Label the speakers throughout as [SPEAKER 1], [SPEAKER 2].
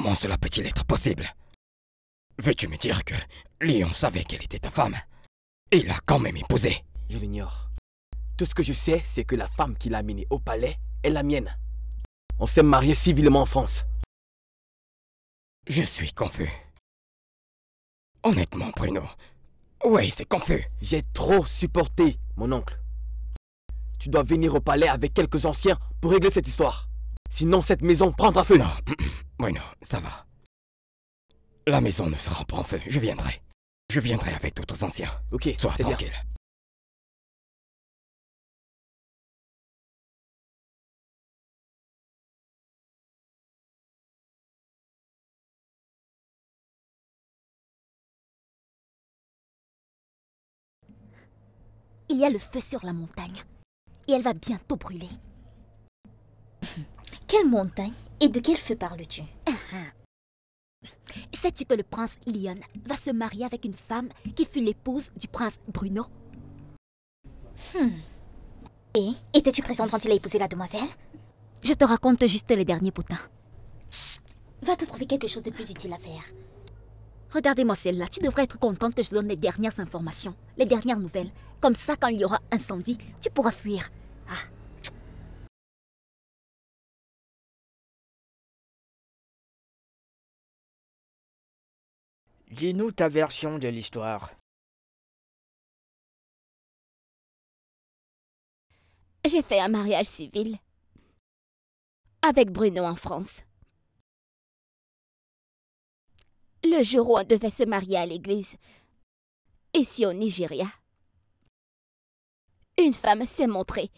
[SPEAKER 1] Comment cela peut-il être possible Veux-tu me dire que Léon savait qu'elle était ta femme Il l'a quand même épousée. Je l'ignore. Tout ce que je sais, c'est que la femme qui l'a amenée au palais est la mienne. On s'est mariés civilement en France. Je suis confus. Honnêtement, Bruno. Oui, c'est confus. J'ai trop supporté, mon oncle. Tu dois venir au palais avec quelques anciens pour régler cette histoire. Sinon, cette maison
[SPEAKER 2] prendra feu. Non, oui, ça va. La maison ne sera pas en feu. Je viendrai. Je viendrai avec d'autres anciens. Ok, sois tranquille. Il y a le feu sur la
[SPEAKER 3] montagne. Et elle va bientôt brûler. Quelle montagne et de quel feu parles-tu ah, ah. Sais-tu que le prince Lyon va se marier avec une femme qui fut l'épouse du prince Bruno hmm. Et étais-tu présent quand il a épousé la demoiselle Je te raconte juste les derniers potins. Va te trouver quelque chose de plus utile à faire. Regardez-moi celle-là. Tu devrais être contente que je donne les dernières informations, les dernières nouvelles. Comme ça, quand il y aura incendie, tu pourras fuir. Ah,
[SPEAKER 2] Dis-nous ta version de l'histoire. J'ai fait un mariage civil. Avec Bruno en
[SPEAKER 3] France. Le jour où on devait se marier à l'église. Ici au Nigeria. Une femme s'est montrée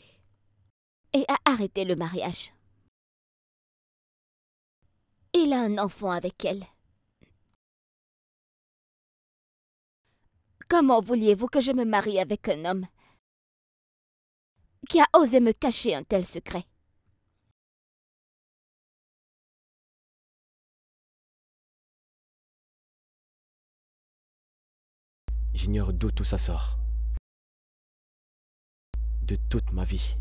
[SPEAKER 3] et a arrêté le mariage. Il a un enfant avec elle. Comment vouliez-vous que je me marie avec un homme qui a osé me cacher un tel secret
[SPEAKER 2] J'ignore d'où tout ça sort. De toute ma vie,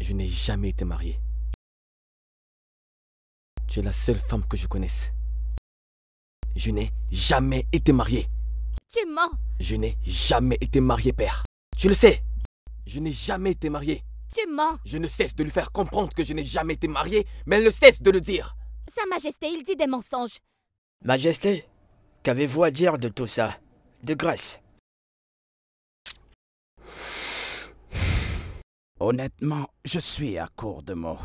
[SPEAKER 2] je n'ai jamais été mariée. Tu es la seule femme que je connaisse. Je n'ai
[SPEAKER 1] jamais été mariée. Tu mens Je n'ai jamais été marié, père. Tu le sais Je n'ai jamais été marié. Tu mens Je ne cesse de lui faire comprendre que je n'ai jamais été marié, mais elle ne cesse de le dire.
[SPEAKER 3] Sa Majesté, il dit des mensonges.
[SPEAKER 1] Majesté, qu'avez-vous à dire de tout ça De grâce. Honnêtement, je suis à court de mots.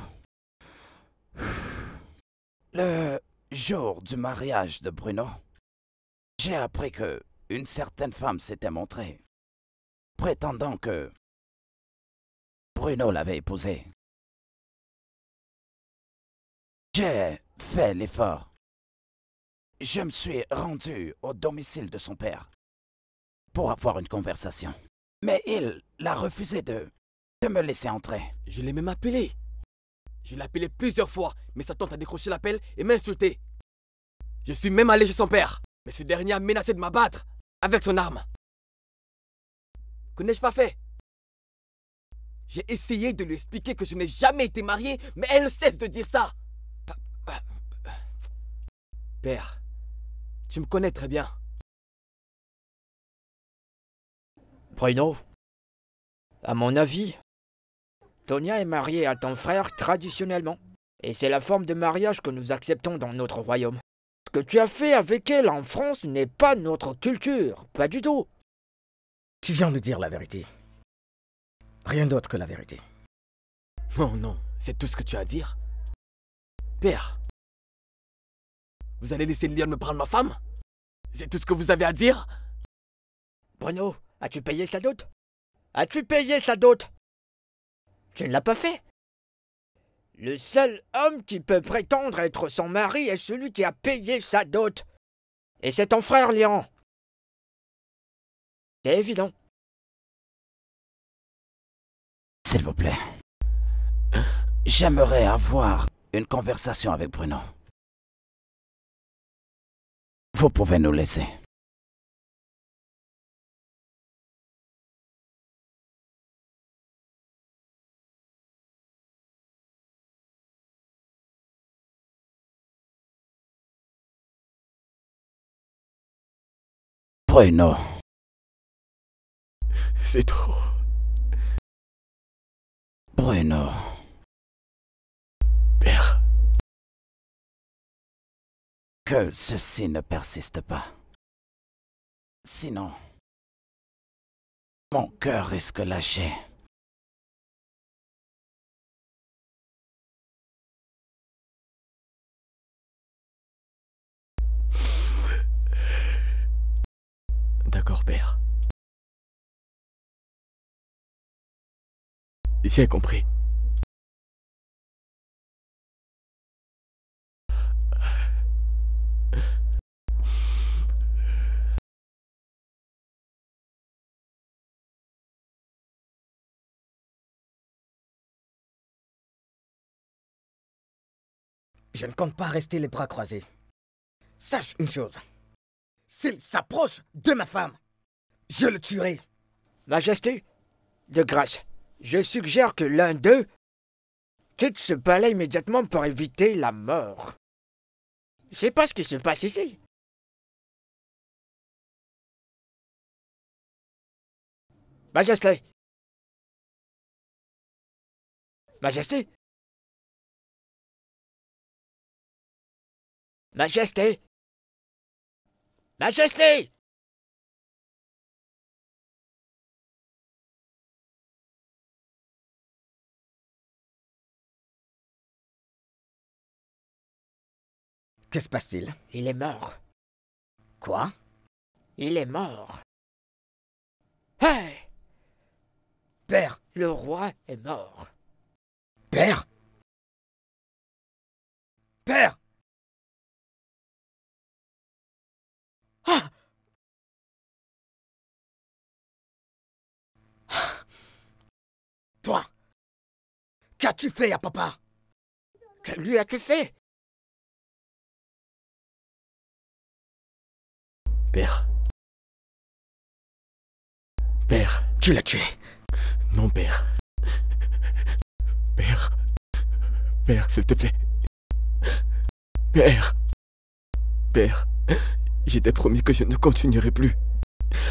[SPEAKER 1] Le jour du mariage de Bruno,
[SPEAKER 2] j'ai appris que une certaine femme s'était montrée, prétendant que Bruno l'avait épousée. J'ai fait l'effort. Je me suis
[SPEAKER 1] rendu au domicile de son père pour avoir une conversation. Mais il l'a refusé de, de me laisser entrer. Je l'ai même appelé. Je l'ai appelé plusieurs fois, mais sa tante a décroché l'appel et m'a insulté. Je suis même allé chez son père, mais ce dernier a menacé de m'abattre avec son arme. Que n'ai-je pas fait J'ai essayé de lui expliquer que je n'ai jamais été marié, mais elle cesse
[SPEAKER 2] de dire ça. Père, tu me connais très bien. Bruno, à mon avis, Tonia est mariée à ton frère traditionnellement,
[SPEAKER 1] et c'est la forme de mariage que nous acceptons dans notre royaume. Ce que tu as fait avec elle en France n'est pas notre culture, pas du tout. Tu viens de dire la vérité.
[SPEAKER 2] Rien d'autre que la vérité. Oh non, c'est tout ce que tu as à dire Père, vous allez laisser lion me prendre ma femme C'est tout ce que vous avez à dire Bruno, as-tu payé sa dot As-tu payé sa dot Tu ne l'as pas fait le seul homme qui peut prétendre être son mari est celui qui a payé sa dot. Et c'est ton frère, Léon. C'est évident. S'il vous plaît. J'aimerais avoir une conversation avec Bruno. Vous pouvez nous laisser. Bruno. C'est trop. Bruno. Père. Que ceci ne persiste pas. Sinon, mon cœur risque lâcher. D'accord, père. J'ai compris. Je ne compte pas rester les bras croisés. Sache une chose.
[SPEAKER 1] S'il s'approche de ma femme, je le tuerai. Majesté, de grâce, je suggère que l'un d'eux quitte ce palais immédiatement
[SPEAKER 2] pour éviter la mort. C'est pas ce qui se passe ici. Majesté Majesté Majesté Majesté Que se passe-t-il Il est mort. Quoi Il est mort. Hey Père Le roi est mort. Père Père Ah Toi Qu'as-tu fait à papa Que lui as-tu fait
[SPEAKER 4] Père. Père. Tu l'as tué.
[SPEAKER 5] Non, père. Père. Père, s'il te plaît. Père. Père. J'étais
[SPEAKER 2] promis que je ne continuerai plus.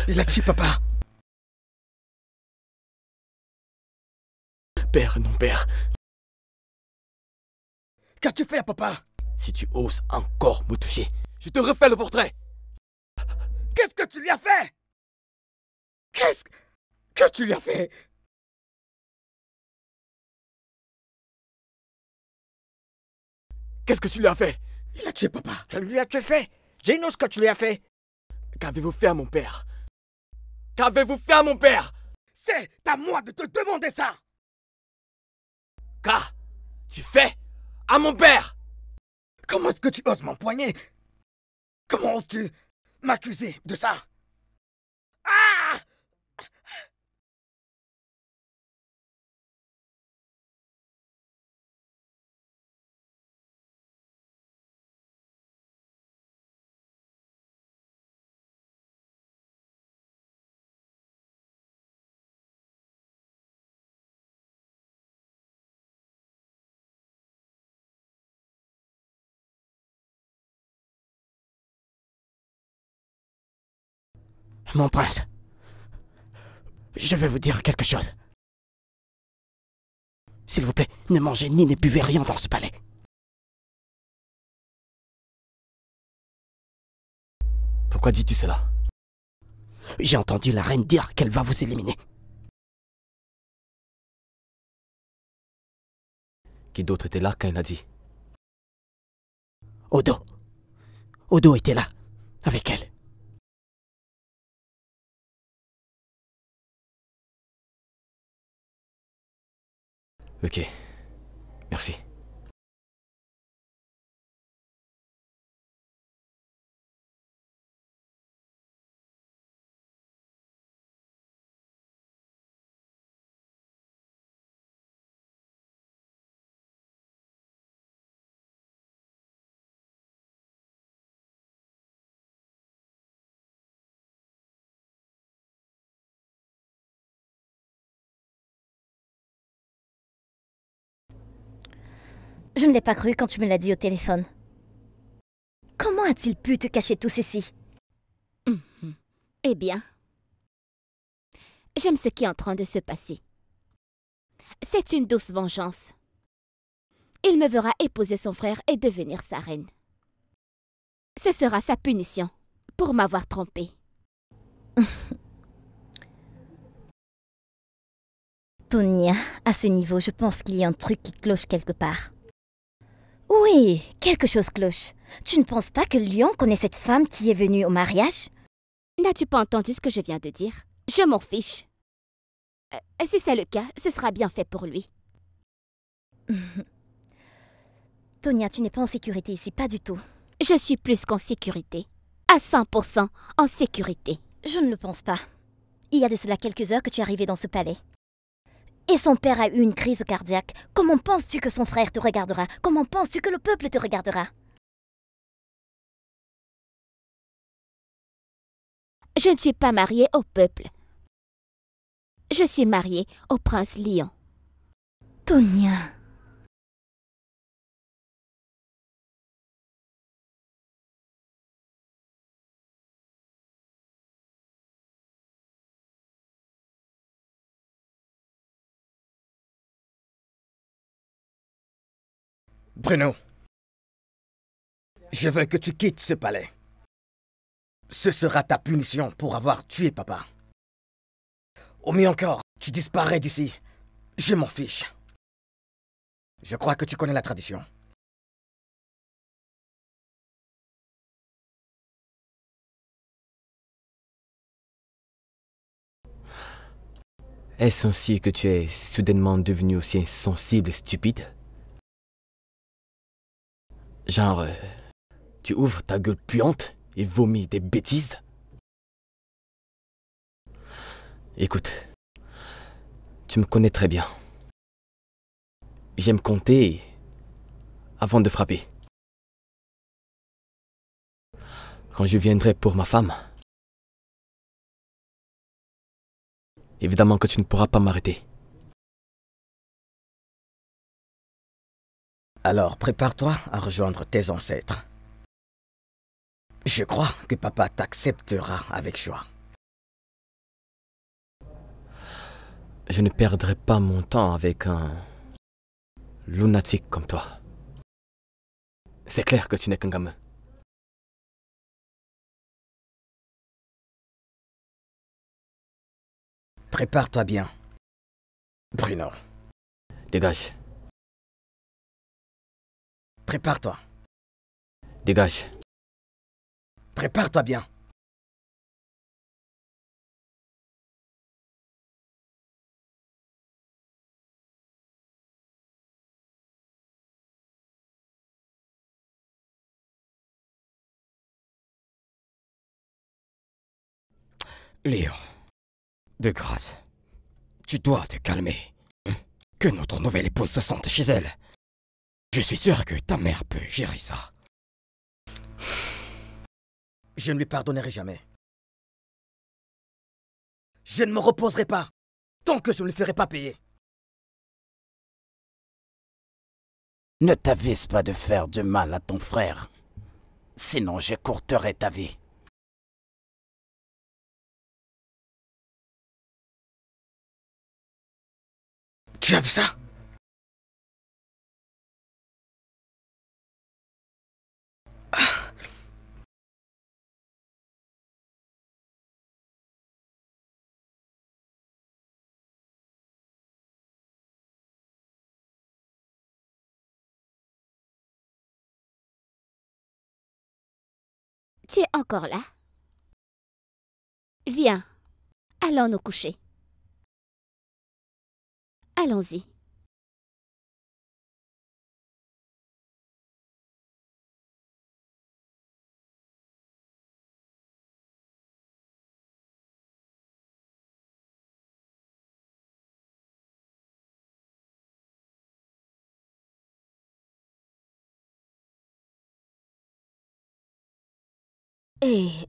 [SPEAKER 2] Il a tué papa.
[SPEAKER 4] Père, non père.
[SPEAKER 2] Qu'as-tu fait à papa
[SPEAKER 4] Si tu oses encore me toucher,
[SPEAKER 2] je te refais le portrait. Qu'est-ce que tu lui as fait Qu'est-ce que tu lui as fait Qu'est-ce que tu lui as fait
[SPEAKER 4] Il a tué papa.
[SPEAKER 2] Tu lui as tué fait j'ai nous ce que tu lui as fait
[SPEAKER 1] Qu'avez-vous fait à mon père
[SPEAKER 2] Qu'avez-vous fait à mon père C'est à moi de te demander ça Qu'as-tu fait à mon père Comment est-ce que tu oses m'empoigner Comment oses-tu m'accuser de ça Ah
[SPEAKER 4] Mon prince, je vais vous dire quelque chose. S'il vous plaît, ne mangez ni ne buvez rien dans ce palais.
[SPEAKER 2] Pourquoi dis-tu cela J'ai entendu la reine dire qu'elle va vous éliminer. Qui d'autre était là quand elle a dit Odo. Odo était là, avec elle. Ok. Merci. Je ne l'ai
[SPEAKER 3] pas cru quand tu me l'as dit au téléphone. Comment a-t-il pu te cacher tout ceci mhm. Eh bien, j'aime ce qui est en train de se passer. C'est une douce vengeance. Il me verra épouser son frère et devenir sa reine. Ce sera sa punition pour m'avoir trompée. Tonia, à ce niveau, je pense qu'il y a un truc qui cloche quelque part. Oui, quelque chose cloche. Tu ne penses pas que Lyon connaît cette femme qui est venue au mariage N'as-tu pas entendu ce que je viens de dire Je m'en fiche. Euh, si c'est le cas, ce sera bien fait pour lui. Tonia, tu n'es pas en sécurité ici, pas du tout. Je suis plus qu'en sécurité. À 100% en sécurité. Je ne le pense pas. Il y a de cela quelques heures que tu es arrivée dans ce palais. Et son père a eu une crise cardiaque. Comment penses-tu que son frère te regardera Comment
[SPEAKER 2] penses-tu que le peuple te regardera Je ne suis pas mariée au peuple. Je suis mariée au prince Lion. Tonia. Bruno, je veux que tu quittes ce palais. Ce sera ta punition pour avoir tué papa. Au mieux encore, tu disparais d'ici. Je m'en fiche. Je crois que tu connais la tradition. Est-ce ainsi que tu es soudainement devenu aussi insensible et stupide
[SPEAKER 1] Genre, euh, tu ouvres ta gueule puante et vomis des
[SPEAKER 2] bêtises Écoute, tu me connais très bien. J'aime compter avant de frapper. Quand je viendrai pour ma femme, évidemment que tu ne pourras pas m'arrêter. Alors prépare-toi à rejoindre tes ancêtres. Je crois que papa
[SPEAKER 1] t'acceptera avec joie.
[SPEAKER 2] Je ne perdrai pas mon temps avec un lunatique comme toi. C'est clair que tu n'es qu'un gamin. Prépare-toi bien. Bruno. Dégage. Prépare-toi. Dégage. Prépare-toi bien.
[SPEAKER 4] Léon, de grâce, tu dois te calmer. Hein, que notre nouvelle épouse se sente chez elle. Je suis sûr
[SPEAKER 2] que ta mère peut gérer ça. Je ne lui pardonnerai jamais. Je ne me reposerai pas tant que je ne le ferai pas payer. Ne t'avise pas de faire du mal à ton frère, sinon j'écourterai ta vie. Tu vu ça Tu es encore là Viens, allons nous coucher. Allons-y.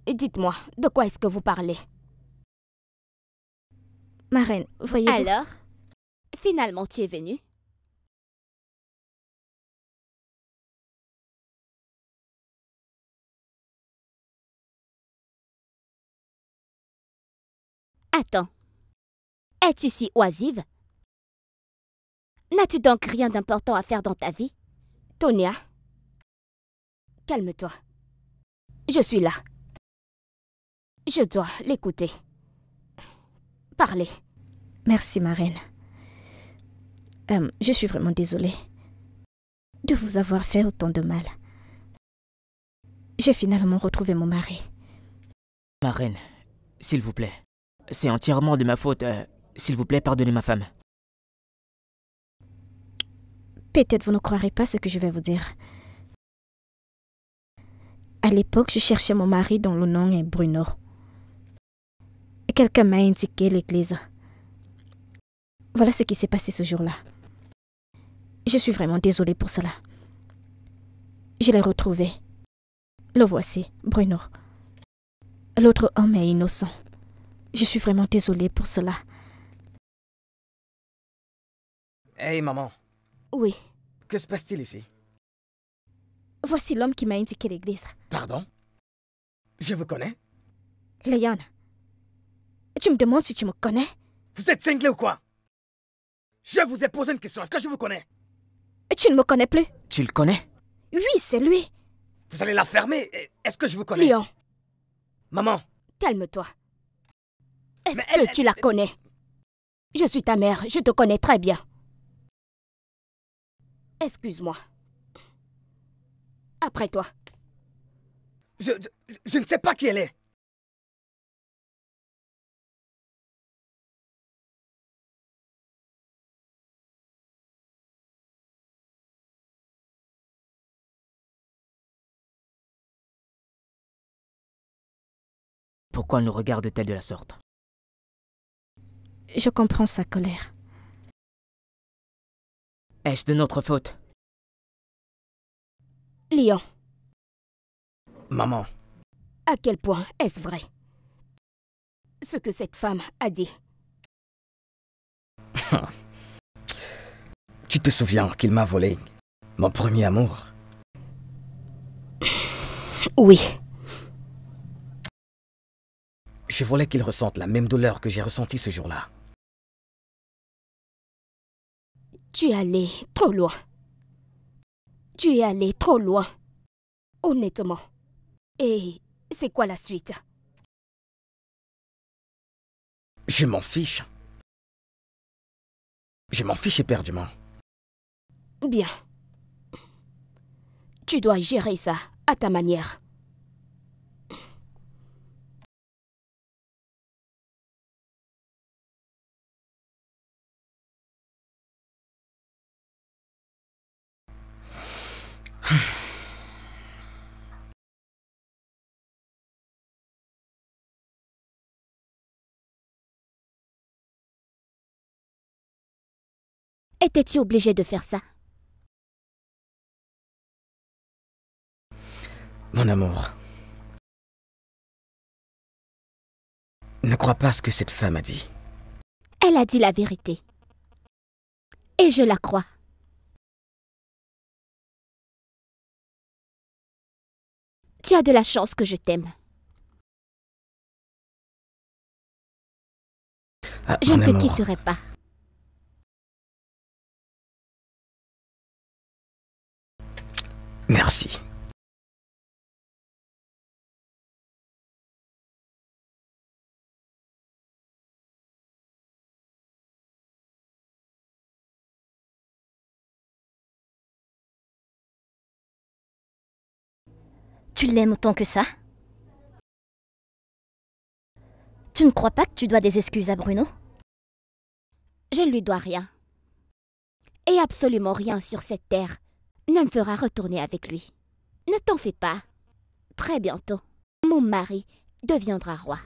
[SPEAKER 2] Et
[SPEAKER 3] dites-moi, de quoi est-ce que vous parlez Marraine, voyez -vous... Alors Finalement, tu es venue
[SPEAKER 2] Attends. Es-tu si
[SPEAKER 3] oisive N'as-tu donc rien d'important à faire dans ta vie Tonia, calme-toi. Je suis là. Je dois l'écouter. Parlez. Merci, ma reine. Euh, je suis vraiment désolée de vous avoir fait autant de mal. J'ai finalement retrouvé mon mari.
[SPEAKER 1] Ma reine, s'il vous plaît. C'est entièrement de ma faute. Euh, s'il vous plaît, pardonnez
[SPEAKER 2] ma femme.
[SPEAKER 3] Peut-être vous ne croirez pas ce que je vais vous dire. À l'époque, je cherchais mon mari dont le nom est Bruno. Quelqu'un m'a indiqué l'église. Voilà ce qui s'est passé ce jour-là. Je suis vraiment désolée pour cela. Je l'ai retrouvé. Le voici, Bruno. L'autre homme est innocent. Je suis vraiment désolée pour cela. Hey, maman. Oui.
[SPEAKER 1] Que se passe-t-il ici
[SPEAKER 3] Voici l'homme qui m'a indiqué l'église.
[SPEAKER 1] Pardon Je vous connais
[SPEAKER 3] Léon, tu me demandes si tu me connais Vous êtes cinglé ou quoi Je vous ai posé une question. Est-ce que je vous connais tu ne me connais plus.
[SPEAKER 1] Tu le connais Oui, c'est lui. Vous allez la
[SPEAKER 3] fermer. Est-ce que je vous connais Léon. Maman. Calme-toi. Est-ce que tu la connais Je suis ta mère. Je te connais très bien. Excuse-moi. Après toi. je, je ne sais pas qui elle est.
[SPEAKER 2] pourquoi elle nous regarde-t-elle de la sorte Je comprends sa colère. Est-ce de notre faute Léon. Maman. À quel point est-ce
[SPEAKER 3] vrai Ce que cette femme a dit.
[SPEAKER 1] tu te souviens qu'il m'a volé mon premier amour
[SPEAKER 3] Oui.
[SPEAKER 2] Je voulais qu'il ressente la même douleur que j'ai ressentie ce jour-là.
[SPEAKER 3] Tu es allé trop loin. Tu es allé trop loin. Honnêtement. Et c'est quoi la suite
[SPEAKER 2] Je m'en fiche. Je m'en fiche éperdument.
[SPEAKER 3] Bien. Tu dois gérer ça à ta manière.
[SPEAKER 2] Étais-tu obligé de faire ça
[SPEAKER 4] Mon amour. Ne crois pas ce que cette femme a dit.
[SPEAKER 3] Elle a dit la vérité. Et je la crois.
[SPEAKER 2] Tu as de la chance que je t'aime. Ah, je ne te quitterai pas. Merci. tu l'aimes autant que ça
[SPEAKER 3] Tu ne crois pas que tu dois des excuses à Bruno Je ne lui dois rien. Et absolument rien sur cette terre ne me fera retourner avec lui. Ne t'en fais pas. Très bientôt, mon mari deviendra roi.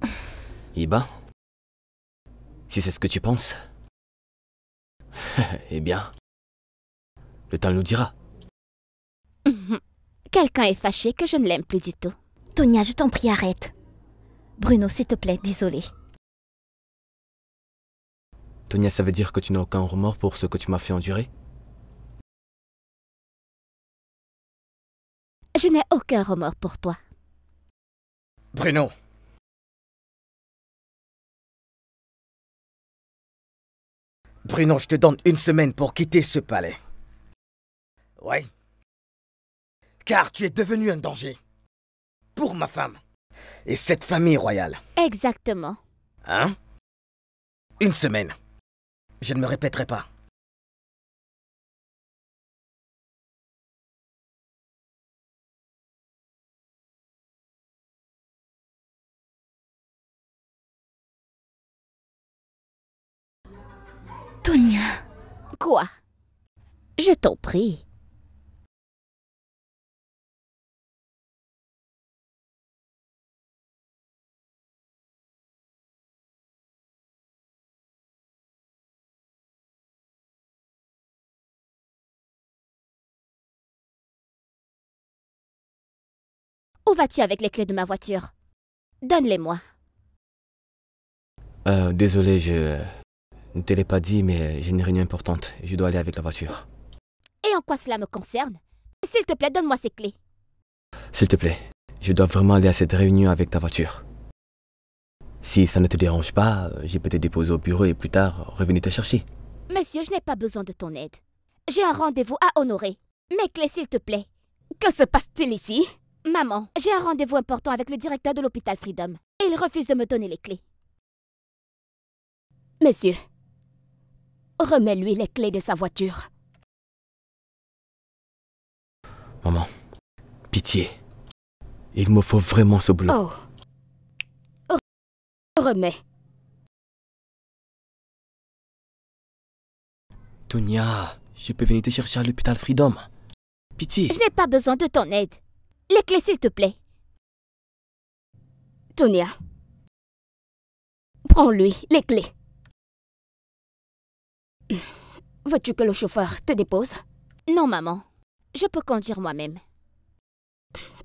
[SPEAKER 1] Eh ben, si c'est ce que tu penses, eh bien, le temps nous dira.
[SPEAKER 3] Quelqu'un est fâché que je ne l'aime plus du tout. Tonia, je t'en prie, arrête. Bruno, s'il te plaît, désolé.
[SPEAKER 2] Tonia, ça veut dire que tu n'as aucun remords pour ce que tu m'as fait endurer Je n'ai aucun remords pour toi. Bruno Bruno, je te donne une semaine pour quitter ce palais. Ouais car tu es devenu un danger. Pour ma femme. Et cette famille royale.
[SPEAKER 3] Exactement.
[SPEAKER 2] Hein Une semaine. Je ne me répéterai pas. Tonya, Quoi Je t'en prie. Où vas-tu avec les clés de ma voiture Donne-les-moi. Euh, désolé, je
[SPEAKER 1] ne te l'ai pas dit, mais j'ai une réunion importante. Je dois aller avec la voiture.
[SPEAKER 3] Et en quoi cela me concerne S'il te plaît, donne-moi ces clés.
[SPEAKER 1] S'il te plaît, je dois vraiment aller à cette réunion avec ta voiture. Si ça ne te dérange pas, je peux te déposer au bureau et plus tard revenir te chercher.
[SPEAKER 3] Monsieur, je n'ai pas besoin de ton aide. J'ai un rendez-vous à honorer. Mes clés, s'il te plaît. Que se passe-t-il ici Maman, j'ai un rendez-vous important avec le directeur de l'hôpital Freedom. Et il refuse de me donner les clés. Monsieur, remets-lui les clés de sa voiture.
[SPEAKER 2] Maman, pitié. Il me faut vraiment ce boulot. Oh. Remets. Tonia, je peux venir te chercher à l'hôpital Freedom.
[SPEAKER 3] Pitié. Je n'ai pas besoin de ton aide. Les clés, s'il te plaît. Tonia. Prends-lui les clés. Veux-tu que le chauffeur te dépose Non, maman. Je peux conduire moi-même.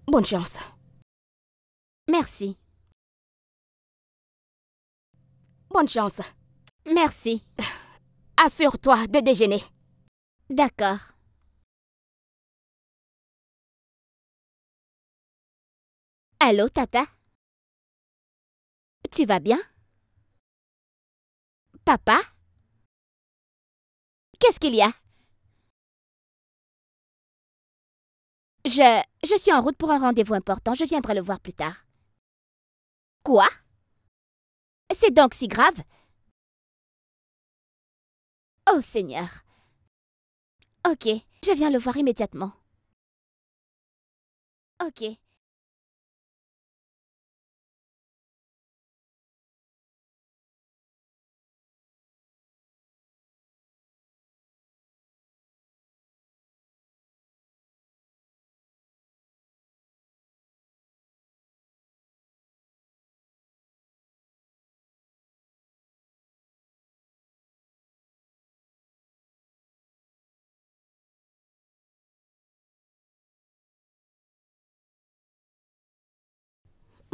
[SPEAKER 3] Bonne chance. Merci. Bonne chance. Merci. Assure-toi de déjeuner. D'accord.
[SPEAKER 2] Allô, Tata Tu vas bien Papa Qu'est-ce qu'il y a Je... Je suis en route pour un rendez-vous important. Je viendrai le voir plus tard. Quoi C'est donc si grave Oh Seigneur. Ok, je viens le voir immédiatement. Ok.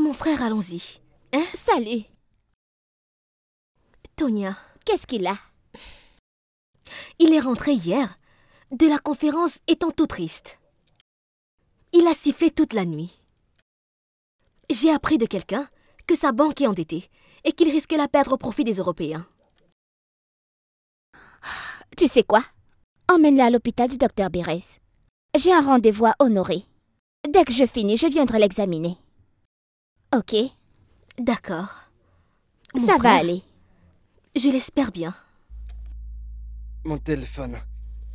[SPEAKER 3] Mon frère, allons-y. Hein Salut. Tonia. Qu'est-ce qu'il a Il est rentré hier, de la conférence étant tout triste. Il a sifflé toute la nuit. J'ai appris de quelqu'un que sa banque est endettée et qu'il risque la perdre au profit des Européens. Tu sais quoi Emmène-la à l'hôpital du docteur Bérez. J'ai un rendez-vous à Dès que je finis, je viendrai l'examiner. Ok, d'accord. Ça va aller. Je l'espère bien.
[SPEAKER 6] Mon téléphone.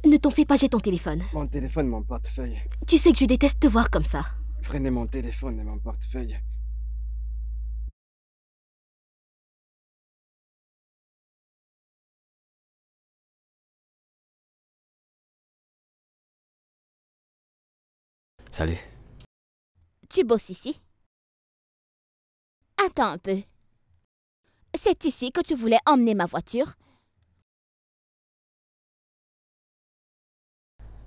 [SPEAKER 3] Ne t'en fais pas, j'ai ton téléphone. Mon téléphone,
[SPEAKER 6] mon portefeuille.
[SPEAKER 2] Tu sais que je déteste te voir comme ça.
[SPEAKER 6] Prenez mon téléphone et mon portefeuille.
[SPEAKER 4] Salut.
[SPEAKER 3] Tu bosses ici Attends un peu. C'est ici que tu voulais emmener ma voiture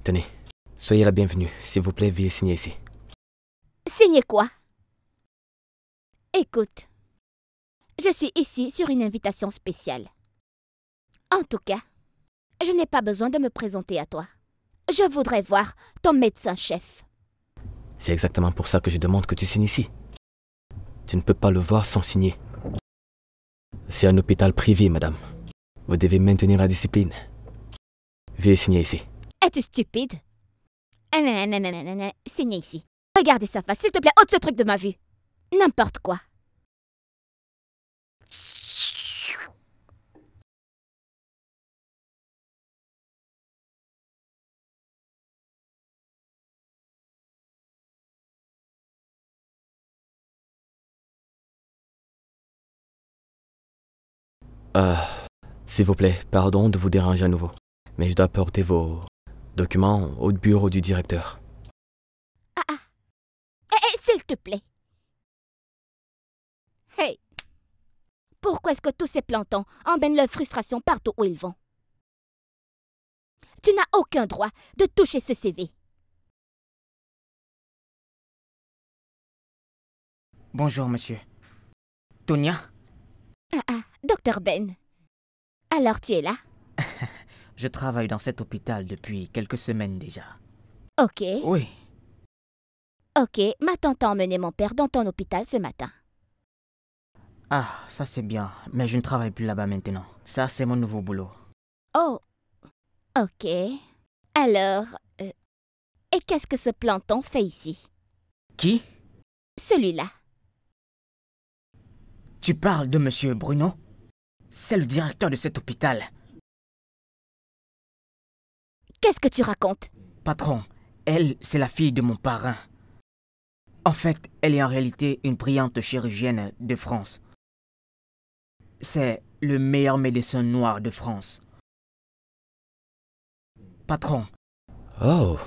[SPEAKER 4] Tenez,
[SPEAKER 2] soyez la bienvenue. S'il vous plaît, veuillez signer ici.
[SPEAKER 3] Signer quoi Écoute, je suis ici sur une invitation spéciale. En tout cas, je n'ai pas besoin de me présenter à toi. Je voudrais voir ton médecin-chef.
[SPEAKER 1] C'est exactement pour ça que je demande que tu signes ici. Tu ne peux pas le voir sans signer. C'est un hôpital privé, madame. Vous devez maintenir la discipline. Veuillez signer ici.
[SPEAKER 3] Es-tu stupide ah, Signez ici. Regardez sa face, s'il te plaît, ôte ce truc de ma vue. N'importe quoi.
[SPEAKER 2] Euh, S'il vous plaît, pardon de vous déranger à nouveau, mais je dois porter vos documents au bureau du
[SPEAKER 4] directeur. Ah
[SPEAKER 3] ah. Eh, eh, S'il te plaît. Hey. Pourquoi est-ce que tous ces plantons emmènent leur frustration partout où ils vont? Tu n'as aucun droit de toucher ce CV.
[SPEAKER 2] Bonjour, monsieur. Tonia
[SPEAKER 3] ah ah, docteur Ben. Alors tu es là
[SPEAKER 1] Je travaille dans cet hôpital depuis quelques semaines déjà. Ok. Oui.
[SPEAKER 3] Ok, ma tante a emmené mon père dans ton hôpital ce matin.
[SPEAKER 1] Ah, ça c'est bien, mais je ne travaille plus là-bas maintenant. Ça c'est mon nouveau boulot.
[SPEAKER 3] Oh, ok. Alors, euh, et qu'est-ce que ce planton fait ici Qui Celui-là.
[SPEAKER 2] Tu parles de Monsieur Bruno C'est le directeur de cet hôpital. Qu'est-ce que tu racontes Patron,
[SPEAKER 1] elle, c'est la fille de mon parrain. En fait, elle est en réalité une brillante chirurgienne de France. C'est le meilleur médecin noir
[SPEAKER 2] de France. Patron. Oh.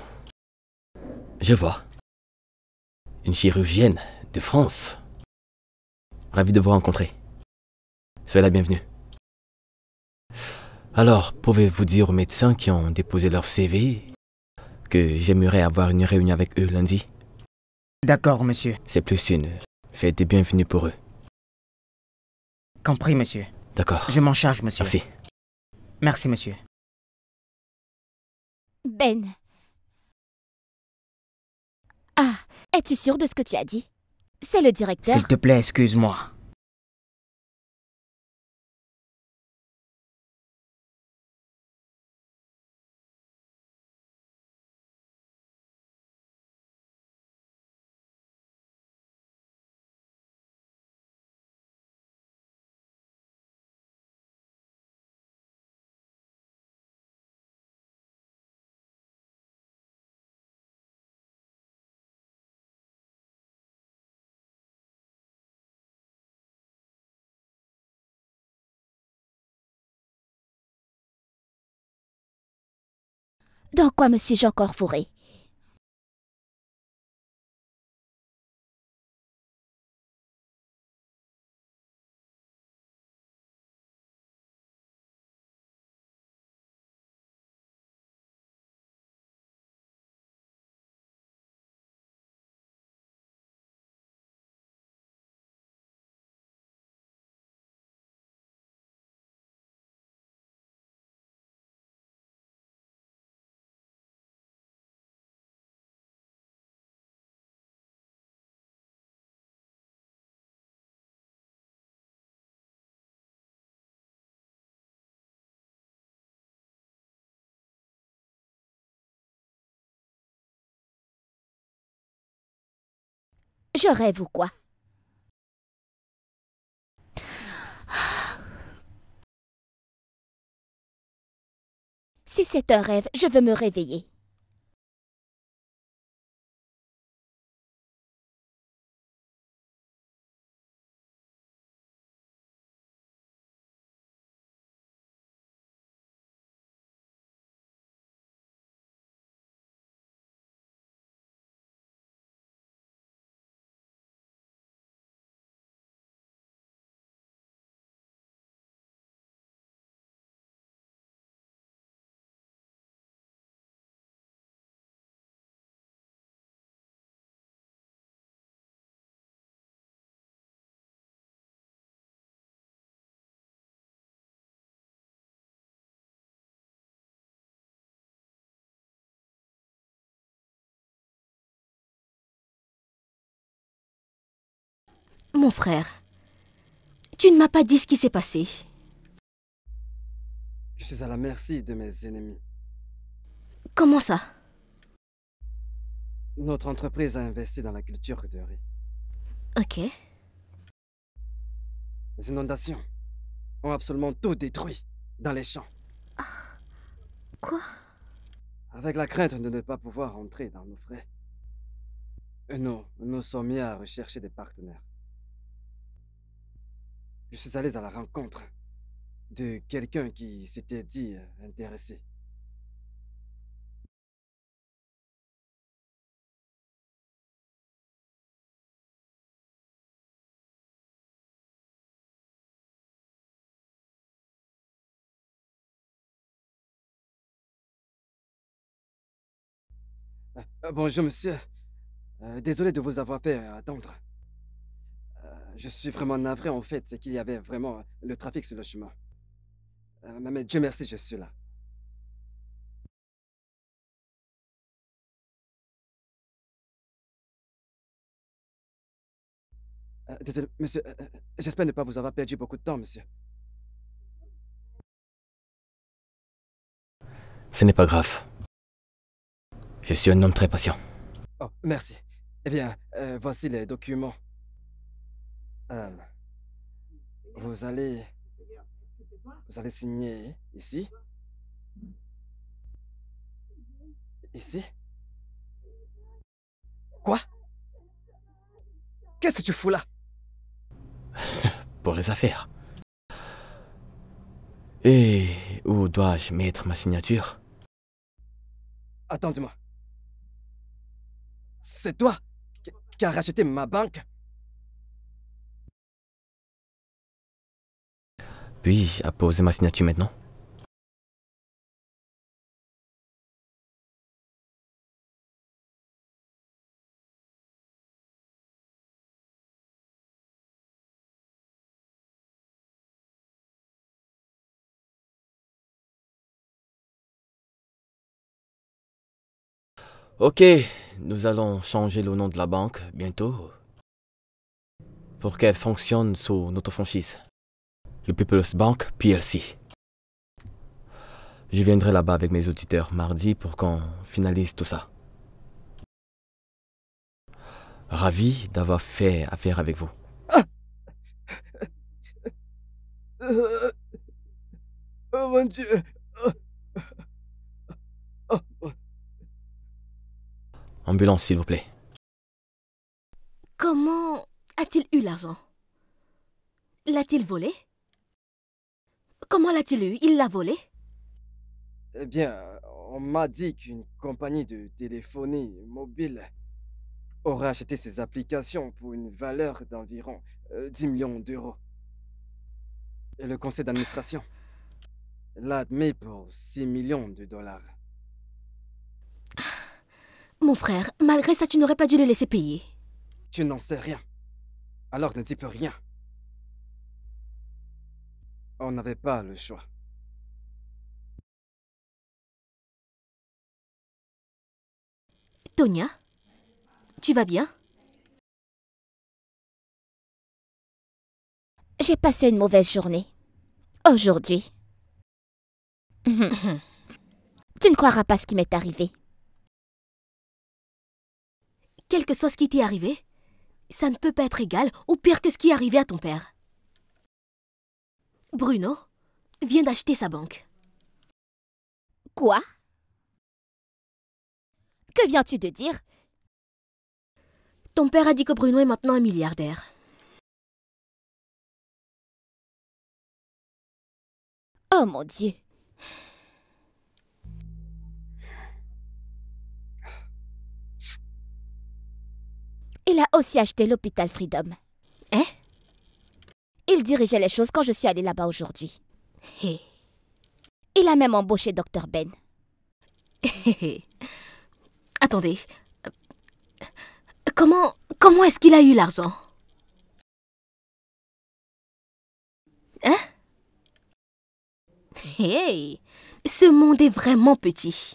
[SPEAKER 2] Je vois. Une chirurgienne de France. Ravi de vous rencontrer. Soyez la bienvenue.
[SPEAKER 1] Alors, pouvez-vous dire aux médecins qui ont déposé leur CV que j'aimerais avoir une réunion avec eux lundi D'accord, monsieur. C'est plus une fête des
[SPEAKER 2] bienvenus pour eux. Compris, monsieur. D'accord. Je m'en charge, monsieur. Merci. Merci, monsieur.
[SPEAKER 3] Ben. Ah, es-tu sûr de ce que tu as dit c'est le directeur. S'il te
[SPEAKER 2] plaît, excuse-moi. Dans quoi me suis-je encore fourré je rêve ou quoi Si c'est un rêve, je veux me réveiller. mon
[SPEAKER 3] frère. Tu ne m'as pas dit ce qui s'est passé.
[SPEAKER 6] Je suis à la merci de mes ennemis. Comment ça Notre entreprise a investi dans la culture de riz. Ok. Les inondations ont absolument tout détruit dans les champs. Quoi Avec la crainte de ne pas pouvoir entrer dans nos frais. Nous, nous sommes mis à rechercher des partenaires je suis allé à la rencontre de quelqu'un qui
[SPEAKER 2] s'était dit euh, intéressé. Ah, ah, bonjour monsieur, euh, désolé de vous avoir fait euh, attendre
[SPEAKER 6] je suis vraiment navré en fait, c'est qu'il y avait vraiment euh, le trafic sur le chemin. Euh, mais
[SPEAKER 2] Dieu merci, je suis là. Euh, désolé, monsieur, j'espère ne pas vous avoir perdu beaucoup de temps, monsieur.
[SPEAKER 4] Ce n'est pas grave. Je suis un homme
[SPEAKER 2] très patient.
[SPEAKER 6] Oh, merci. Eh bien, voici les documents. Euh, vous allez, vous allez signer
[SPEAKER 1] ici, ici. Quoi Qu'est-ce que tu fous là Pour les affaires. Et où dois-je mettre ma signature
[SPEAKER 6] Attends-moi. C'est toi qui, qui as racheté ma banque
[SPEAKER 2] puis à poser ma signature maintenant. Ok, nous allons changer le nom de la banque bientôt pour
[SPEAKER 1] qu'elle fonctionne sous notre franchise le People's Bank PLC. Je viendrai là-bas avec mes auditeurs mardi pour qu'on finalise tout ça. Ravi d'avoir fait affaire avec vous.
[SPEAKER 2] oh mon
[SPEAKER 3] Dieu.
[SPEAKER 1] Ambulance, s'il vous plaît.
[SPEAKER 3] Comment a-t-il eu l'argent L'a-t-il volé Comment l'a-t-il eu Il l'a volé
[SPEAKER 6] Eh bien, on m'a dit qu'une compagnie de téléphonie mobile aurait acheté ses applications pour une valeur d'environ 10 euh, millions d'euros. Et le conseil d'administration l'a admis pour 6 millions de dollars.
[SPEAKER 3] Mon frère, malgré ça, tu n'aurais pas dû le laisser payer.
[SPEAKER 6] Tu n'en sais rien. Alors ne dis
[SPEAKER 2] plus rien. On n'avait pas le choix. Tonya Tu vas bien
[SPEAKER 3] J'ai passé une mauvaise journée. Aujourd'hui. Mhm. tu ne croiras pas ce qui m'est arrivé. Quel que soit ce qui t'est arrivé, ça ne peut pas être égal ou pire que ce qui est arrivé à ton père. Bruno vient d'acheter sa banque. Quoi Que viens-tu de dire Ton père a dit que Bruno est maintenant un milliardaire. Oh mon Dieu Il a aussi acheté l'hôpital Freedom. Il dirigeait les choses quand je suis allée là-bas aujourd'hui. Il a même embauché Dr. Ben. Attendez. Comment, comment est-ce qu'il a eu l'argent Hein Ce monde est vraiment petit.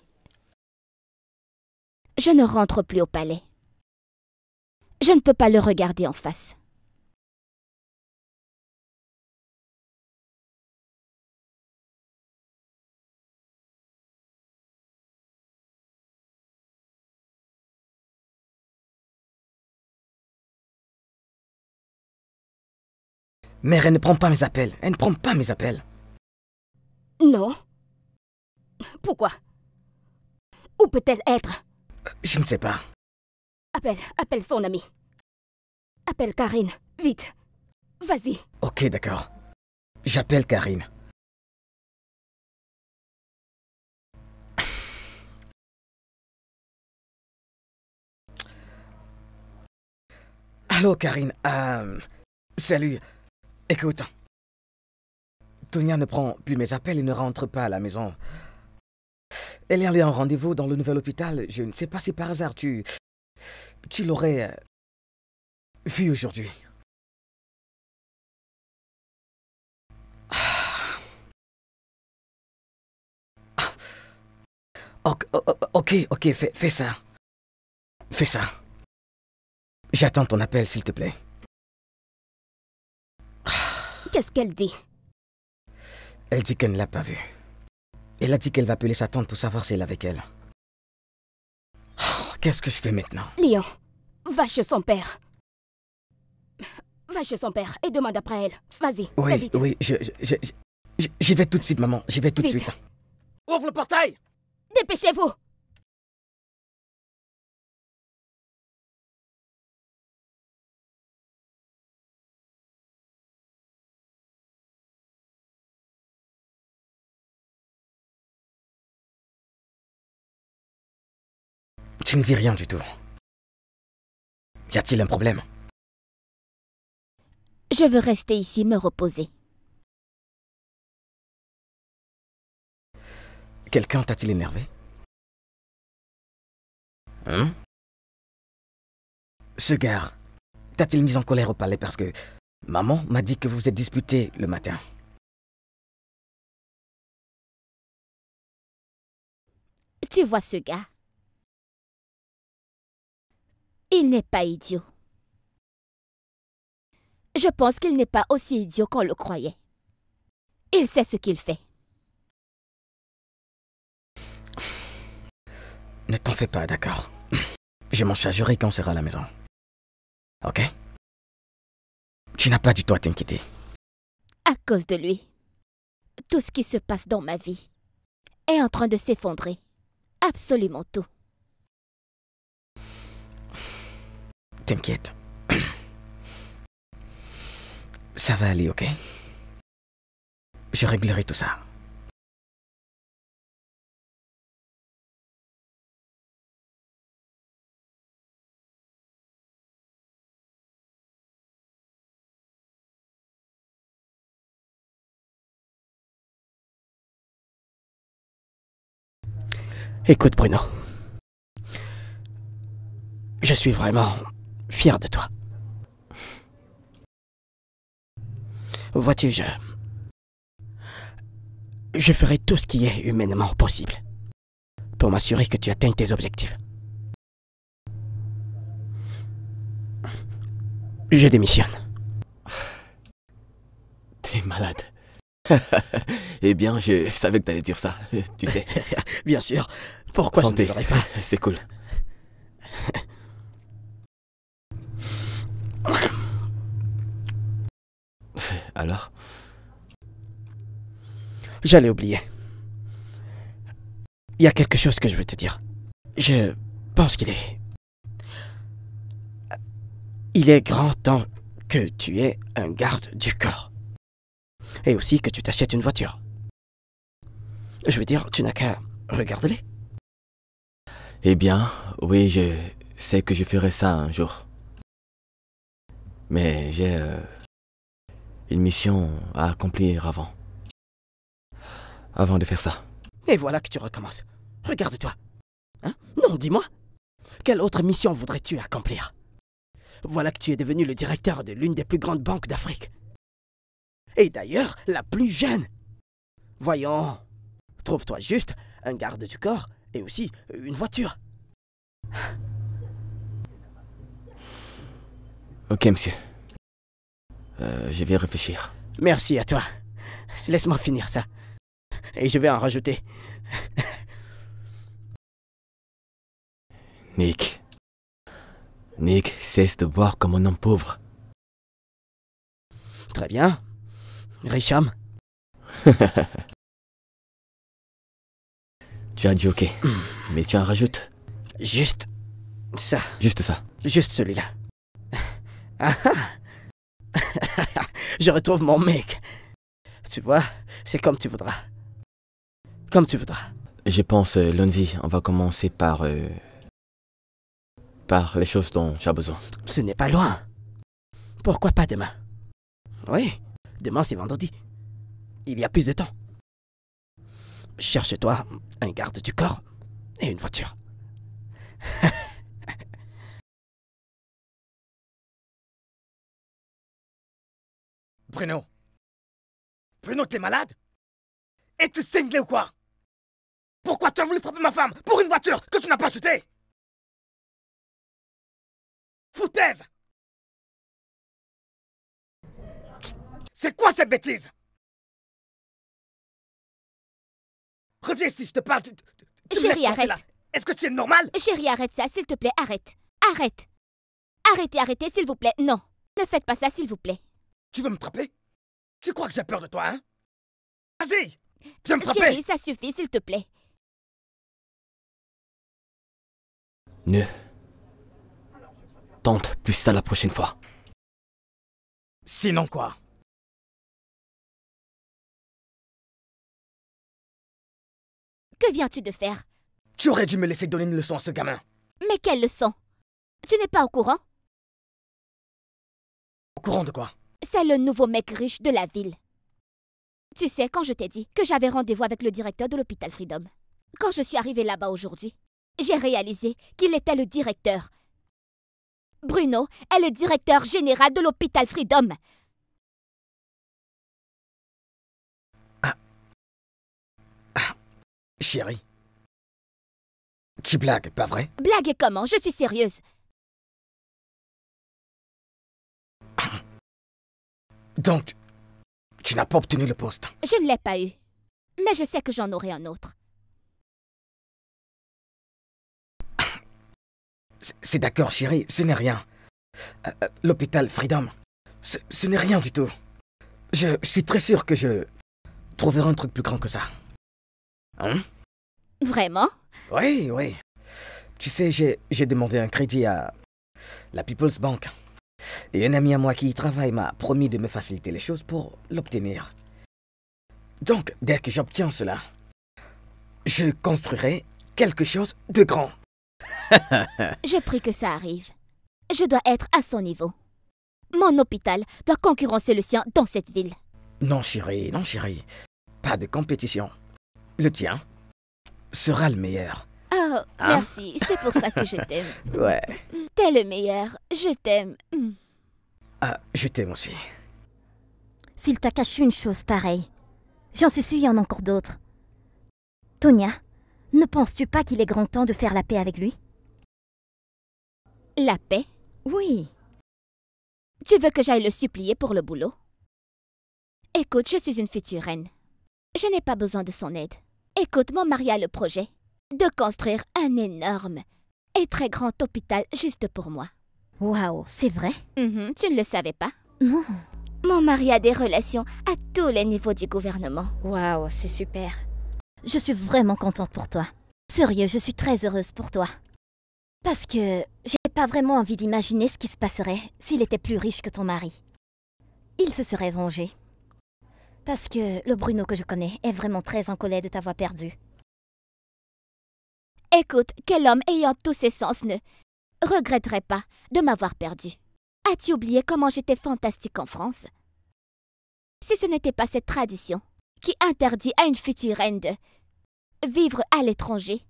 [SPEAKER 3] Je ne rentre plus au palais. Je ne peux pas le regarder en face.
[SPEAKER 2] Mère, elle ne prend pas mes appels. Elle ne prend pas mes appels.
[SPEAKER 3] Non. Pourquoi Où peut-elle être
[SPEAKER 4] euh, Je ne sais pas.
[SPEAKER 3] Appelle, appelle son ami. Appelle Karine, vite.
[SPEAKER 2] Vas-y. Ok, d'accord. J'appelle Karine. Allô, Karine. Euh,
[SPEAKER 1] salut. Écoute. Tonya ne prend plus mes appels et ne rentre pas à la maison. Elle est allée en rendez-vous dans le nouvel hôpital. Je ne sais pas si par
[SPEAKER 2] hasard tu... Tu l'aurais... Euh, vu aujourd'hui. Ah. Oh, oh, oh, ok, ok, fais ça. Fais ça. J'attends ton appel, s'il te plaît.
[SPEAKER 3] Qu'est-ce qu'elle dit
[SPEAKER 2] Elle dit qu'elle ne l'a pas vue.
[SPEAKER 1] Elle a dit qu'elle va appeler sa tante pour savoir si est avec elle. Oh, qu'est-ce que je fais maintenant
[SPEAKER 3] Léon, va chez son père. Va chez son père et demande après elle. Vas-y. Oui,
[SPEAKER 1] oui, je, je, j'y vais tout de suite, maman. J'y vais tout
[SPEAKER 3] de suite. Ouvre le portail Dépêchez-vous
[SPEAKER 2] Tu ne dis rien du tout. Y a-t-il un problème Je veux rester ici me reposer.
[SPEAKER 4] Quelqu'un t'a-t-il énervé
[SPEAKER 2] Hein Ce gars, t'a-t-il mis en colère au palais parce que maman m'a dit que vous êtes disputé le matin Tu vois ce gars
[SPEAKER 3] il n'est pas idiot. Je pense qu'il n'est pas aussi idiot qu'on le croyait. Il sait ce qu'il fait.
[SPEAKER 4] Ne t'en fais pas, d'accord.
[SPEAKER 2] Je m'en chargerai quand on sera à la maison. Ok Tu n'as pas du tout à t'inquiéter.
[SPEAKER 3] À cause de lui, tout ce qui se passe dans ma vie est en train de s'effondrer. Absolument tout. t'inquiète.
[SPEAKER 2] Ça va aller, ok Je réglerai tout ça. Écoute, Bruno. Je suis vraiment fier de toi.
[SPEAKER 1] Vois-tu, je... Je ferai tout ce qui est humainement possible pour m'assurer que tu atteignes tes objectifs. Je démissionne. T'es malade. eh bien, je savais que t'allais dire ça, tu sais. bien sûr. Pourquoi je ne ferais pas C'est cool. Alors J'allais oublier. Il y a quelque chose que je veux te dire. Je pense qu'il est... Il est grand temps que tu aies un garde du corps. Et aussi que tu t'achètes une voiture. Je veux dire, tu n'as qu'à regarder-les. Eh bien, oui, je sais que je ferai ça un jour. Mais j'ai euh, une mission à accomplir avant. Avant de faire ça. Et voilà que tu recommences. Regarde-toi. Hein non, dis-moi. Quelle autre mission voudrais-tu accomplir Voilà que tu es devenu le directeur de l'une des plus grandes banques d'Afrique. Et d'ailleurs, la plus jeune. Voyons. Trouve-toi juste un garde du corps et aussi une voiture. Ok, monsieur. Euh, je vais réfléchir. Merci à toi. Laisse-moi finir ça. Et je vais en rajouter. Nick. Nick, cesse de boire comme un homme pauvre.
[SPEAKER 2] Très bien. Richam.
[SPEAKER 1] tu as dit ok. Hmm. Mais tu en rajoutes. Juste ça. Juste ça. Juste celui-là. Je retrouve mon mec. Tu vois, c'est comme tu voudras. Comme tu voudras. Je pense, euh, lundi, on va commencer par. Euh, par les choses dont tu as besoin. Ce n'est pas loin. Pourquoi pas demain Oui, demain c'est vendredi. Il y a plus de temps.
[SPEAKER 4] Cherche-toi un garde du corps et une voiture.
[SPEAKER 2] Bruno Bruno, t'es malade Et tu cinglé ou quoi Pourquoi tu as voulu frapper ma femme pour une voiture que tu n'as pas achetée Foutaise C'est quoi cette bêtise
[SPEAKER 3] Reviens ici, je te parle. Chérie, arrête. Est-ce que tu es normal Chérie, arrête ça, s'il te plaît, arrête. Arrête. Arrêtez, arrêtez, s'il vous plaît. Non. Ne faites pas ça, s'il vous plaît. Tu veux me frapper Tu crois que j'ai peur de toi, hein
[SPEAKER 2] Vas-y me euh, frapper ça suffit, s'il te plaît.
[SPEAKER 4] Ne. Tente plus ça la prochaine fois.
[SPEAKER 2] Sinon quoi Que viens-tu de faire Tu aurais dû me laisser donner une leçon à ce gamin. Mais quelle
[SPEAKER 3] leçon Tu n'es pas au courant Au courant de quoi c'est le nouveau mec riche de la ville. Tu sais, quand je t'ai dit que j'avais rendez-vous avec le directeur de l'hôpital Freedom, quand je suis arrivée là-bas aujourd'hui, j'ai réalisé qu'il était le directeur. Bruno est le directeur général de l'hôpital Freedom.
[SPEAKER 2] Ah. ah. Chérie. Tu blagues, pas vrai Blague comment Je suis sérieuse. Donc, tu n'as pas obtenu le poste
[SPEAKER 3] Je ne l'ai pas eu. Mais je sais que j'en aurai un autre.
[SPEAKER 2] C'est d'accord, chérie, ce n'est rien. Euh, euh, l'hôpital Freedom, ce, n'est
[SPEAKER 1] rien du tout. Je suis très sûr que je trouverai un truc plus grand que ça. Hein Vraiment Oui, oui. Tu sais, j'ai demandé un crédit à la People's Bank. Et un ami à moi qui y travaille m'a promis de me faciliter les choses pour l'obtenir. Donc, dès que j'obtiens cela, je construirai quelque chose de grand.
[SPEAKER 3] je prie que ça arrive. Je dois être à son niveau. Mon hôpital doit concurrencer le sien dans cette ville.
[SPEAKER 1] Non, chérie, non, chérie. Pas de compétition. Le tien sera le meilleur.
[SPEAKER 3] Oh, hein? merci, c'est pour ça que je t'aime. ouais. T'es le meilleur, je t'aime. Hmm.
[SPEAKER 1] Ah, je t'aime aussi.
[SPEAKER 3] S'il t'a caché une chose pareille, j'en suis sûre, il y en a encore d'autres. Tonia, ne penses-tu pas qu'il est grand temps de faire la paix avec lui La paix Oui. Tu veux que j'aille le supplier pour le boulot Écoute, je suis une future reine. Je n'ai pas besoin de son aide. Écoute, mon mari a le projet de construire un énorme et très grand hôpital juste pour moi. Waouh, c'est vrai mm-hmm, Tu ne le savais pas Non. Mon mari a des relations à tous les niveaux du gouvernement. Waouh, c'est super. Je suis vraiment contente pour toi. Sérieux, je suis très heureuse pour toi. Parce que j'ai pas vraiment envie d'imaginer ce qui se passerait s'il était plus riche que ton mari. Il se serait vengé. Parce que le Bruno que je connais est vraiment très en colère de t'avoir perdue. Écoute, quel homme ayant tous ses sens ne regretterait pas de m'avoir perdu. As-tu oublié comment j'étais fantastique en France Si ce n'était pas cette tradition qui interdit à une future reine de vivre à l'étranger,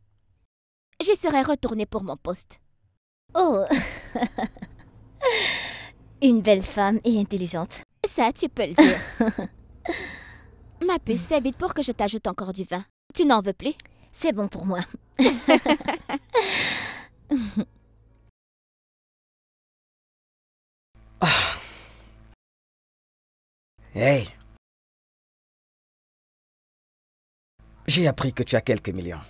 [SPEAKER 3] j'y serais retournée pour mon poste. Oh Une belle femme et intelligente. Ça, tu peux le dire. Ma puce, fait vite pour que je t'ajoute encore du vin. Tu n'en veux plus c'est bon pour moi.
[SPEAKER 2] Ah. Hey J'ai appris que tu as quelques millions.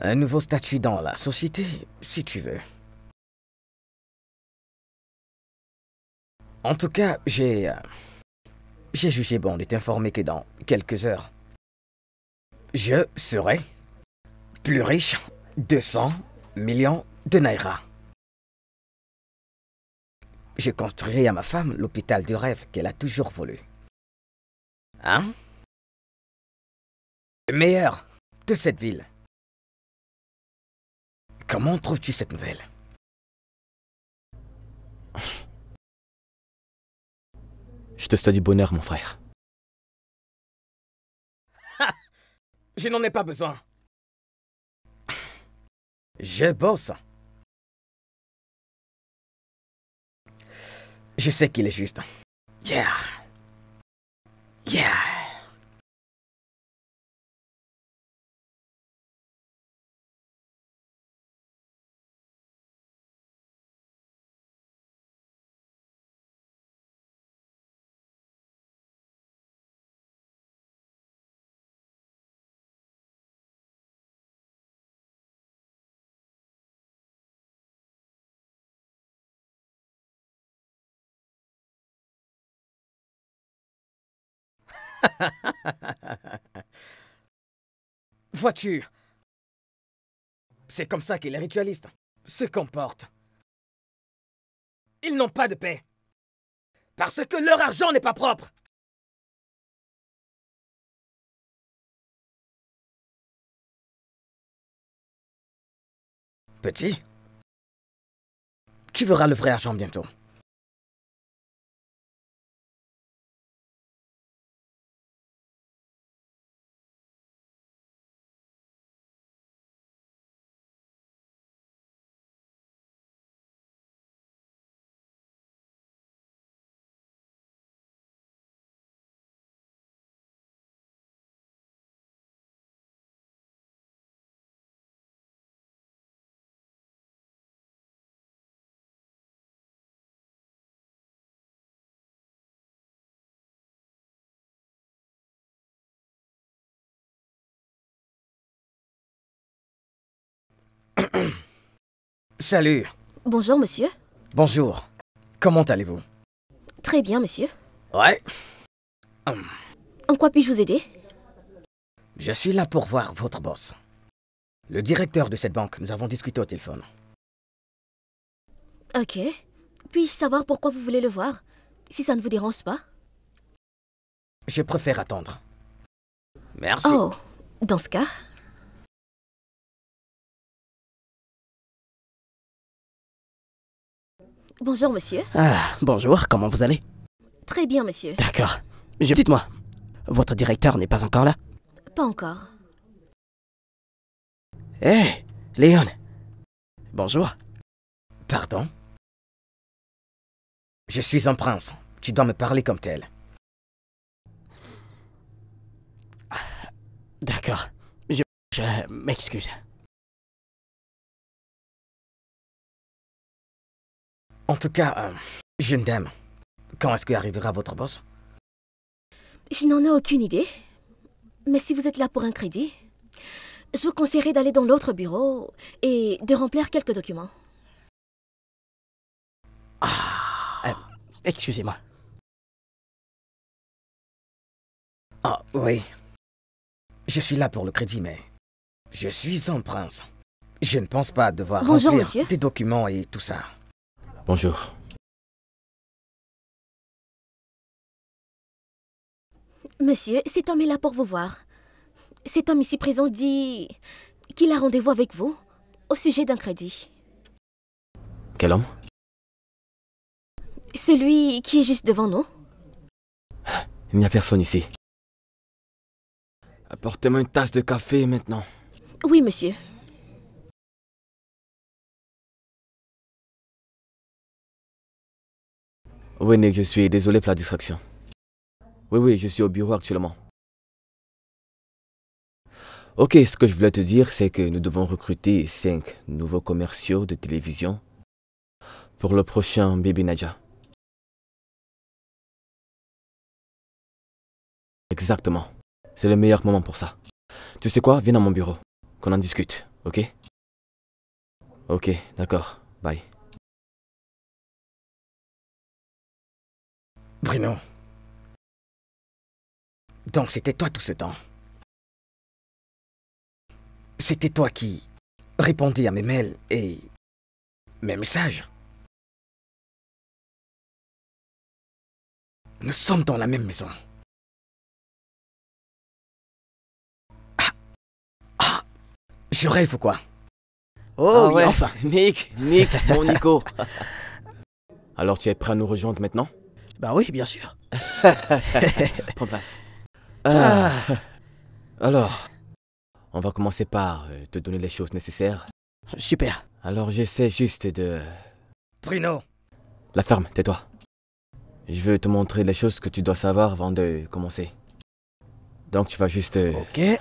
[SPEAKER 2] Un nouveau statut dans la société, si tu veux.
[SPEAKER 1] En tout cas, j'ai... Euh, j'ai jugé bon de t'informer que dans quelques heures,
[SPEAKER 2] je serai plus riche de 100 millions de Naira. Je construirai à ma femme l'hôpital du rêve qu'elle a toujours voulu. Hein Le meilleur de cette ville. Comment trouves-tu cette nouvelle Je te souhaite du bonheur, mon frère. Je n'en ai pas besoin. Je bosse. Je sais qu'il est juste. Yeah. Yeah. Vois-tu, c'est comme ça que les ritualistes se comportent. Ils n'ont pas de paix. Parce que leur argent n'est pas propre. Petit, tu verras le vrai argent bientôt. Salut.
[SPEAKER 3] Bonjour, monsieur.
[SPEAKER 2] Bonjour. Comment allez-vous
[SPEAKER 3] Très bien, monsieur. Ouais. En quoi puis-je vous aider
[SPEAKER 1] Je suis là pour voir votre boss. Le directeur de cette banque, nous avons discuté au téléphone.
[SPEAKER 3] Ok. Puis-je savoir pourquoi vous voulez le voir Si ça ne vous dérange pas
[SPEAKER 2] Je préfère attendre. Merci. Oh, dans ce cas, Bonjour, monsieur. Ah, bonjour, comment vous
[SPEAKER 1] allez
[SPEAKER 3] Très bien, monsieur. D'accord.
[SPEAKER 1] Je... Dites-moi, votre directeur n'est pas encore là
[SPEAKER 3] Pas encore.
[SPEAKER 2] Hé, eh, Léon. Bonjour. Pardon Je suis un prince. Tu dois me parler comme tel. Ah, d'accord. Je, je m'excuse. En tout cas, euh, jeune dame, quand est-ce arrivera votre boss
[SPEAKER 3] Je n'en ai aucune idée. Mais si vous êtes là pour un crédit, je vous conseillerais d'aller dans l'autre bureau et de remplir quelques documents.
[SPEAKER 2] Ah, euh, Excusez-moi. Ah oui. Je suis là pour le crédit, mais je suis un prince. Je ne pense pas devoir remplir des documents et tout ça. Bonjour.
[SPEAKER 3] Monsieur, cet homme est là pour vous voir. Cet homme ici présent dit qu'il a rendez-vous avec vous au sujet d'un crédit. Quel homme Celui qui est juste devant nous.
[SPEAKER 2] Il n'y a personne ici. Apportez-moi une tasse de café maintenant. Oui, monsieur. Oui, Nick, je suis désolé pour la distraction. Oui, oui, je suis au bureau actuellement.
[SPEAKER 1] Ok, ce que je voulais te dire, c'est que nous devons recruter 5 nouveaux
[SPEAKER 2] commerciaux de télévision pour le prochain Baby Nadja. Exactement. C'est le meilleur moment pour ça. Tu sais quoi Viens à mon bureau. Qu'on en discute, ok Ok, d'accord. Bye. Bruno. Donc c'était toi tout ce temps. C'était toi qui répondais à mes mails et mes messages. Nous sommes dans la même maison. Ah, ah. je rêve ou quoi Oh, ah oui, enfin
[SPEAKER 1] Nick, Nick, mon Nico Alors tu es prêt à nous rejoindre maintenant bah oui, bien sûr. Ah. Ah. Alors, on va commencer par euh, te donner les choses nécessaires. Super. Alors j'essaie juste de... Bruno La ferme, tais-toi. Je veux te montrer les choses que tu dois savoir avant de commencer. Donc tu vas juste... Euh, ok.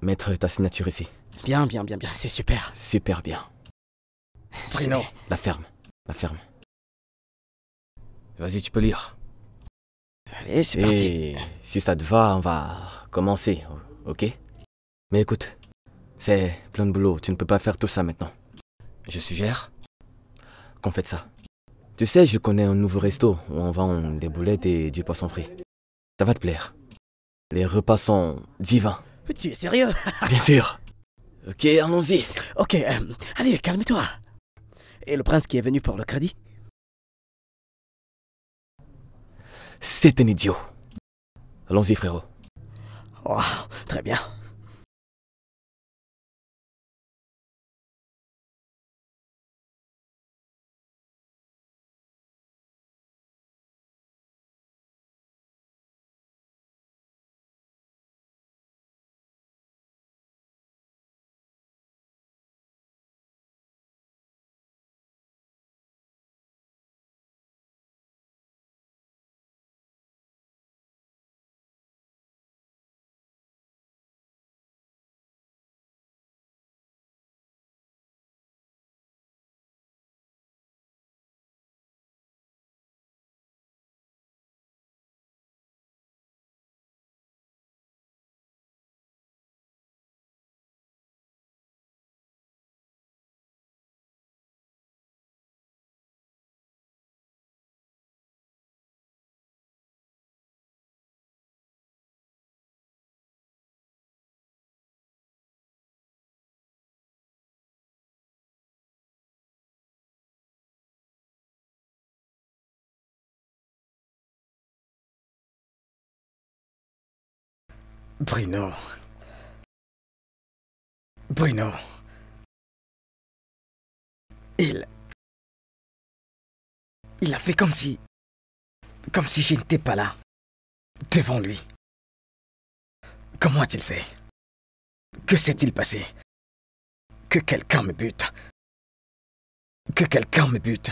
[SPEAKER 1] mettre ta signature ici. Bien, bien, bien, bien. C'est super. Super bien. Bruno La ferme. La ferme. Vas-y, tu peux lire. Allez, c'est parti. Si ça te va, on va commencer, ok Mais écoute, c'est plein de boulot, tu ne peux pas faire tout ça maintenant. Je suggère qu'on fait ça. Tu sais, je connais un nouveau resto où on vend des boulettes et du poisson frit. Ça va te plaire. Les repas sont divins. Tu es sérieux Bien sûr. Ok, allons-y. Ok, euh, allez, calme-toi. Et le prince qui est venu pour le crédit
[SPEAKER 2] C'est un idiot. Allons-y, frérot. Oh, très bien. Bruno. Bruno. Il... Il a fait comme si...
[SPEAKER 4] Comme si je n'étais pas là. Devant lui. Comment a-t-il fait Que s'est-il passé Que quelqu'un me bute.
[SPEAKER 2] Que quelqu'un me bute.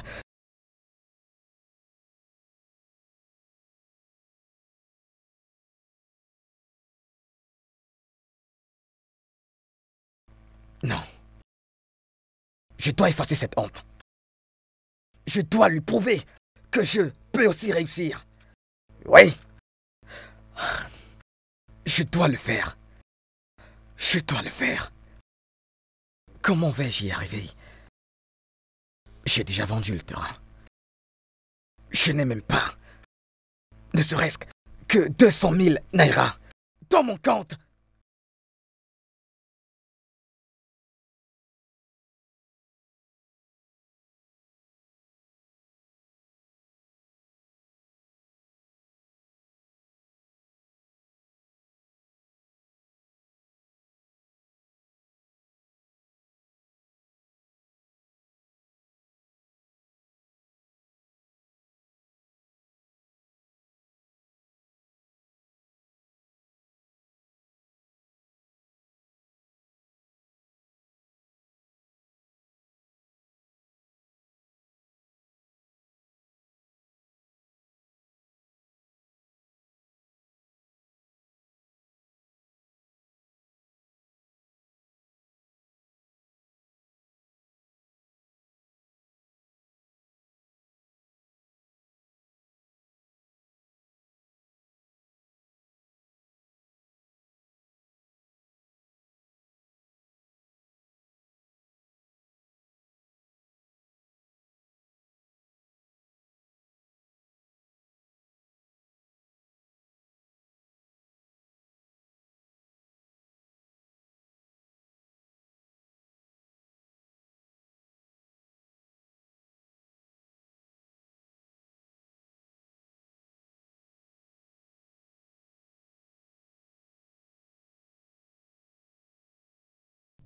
[SPEAKER 2] Non. Je dois effacer cette honte. Je dois lui prouver que je peux aussi
[SPEAKER 1] réussir. Oui. Je dois le faire.
[SPEAKER 2] Je dois le faire. Comment vais-je y arriver J'ai déjà vendu le terrain. Je n'ai même pas, ne serait-ce que 200 000 naira dans mon compte.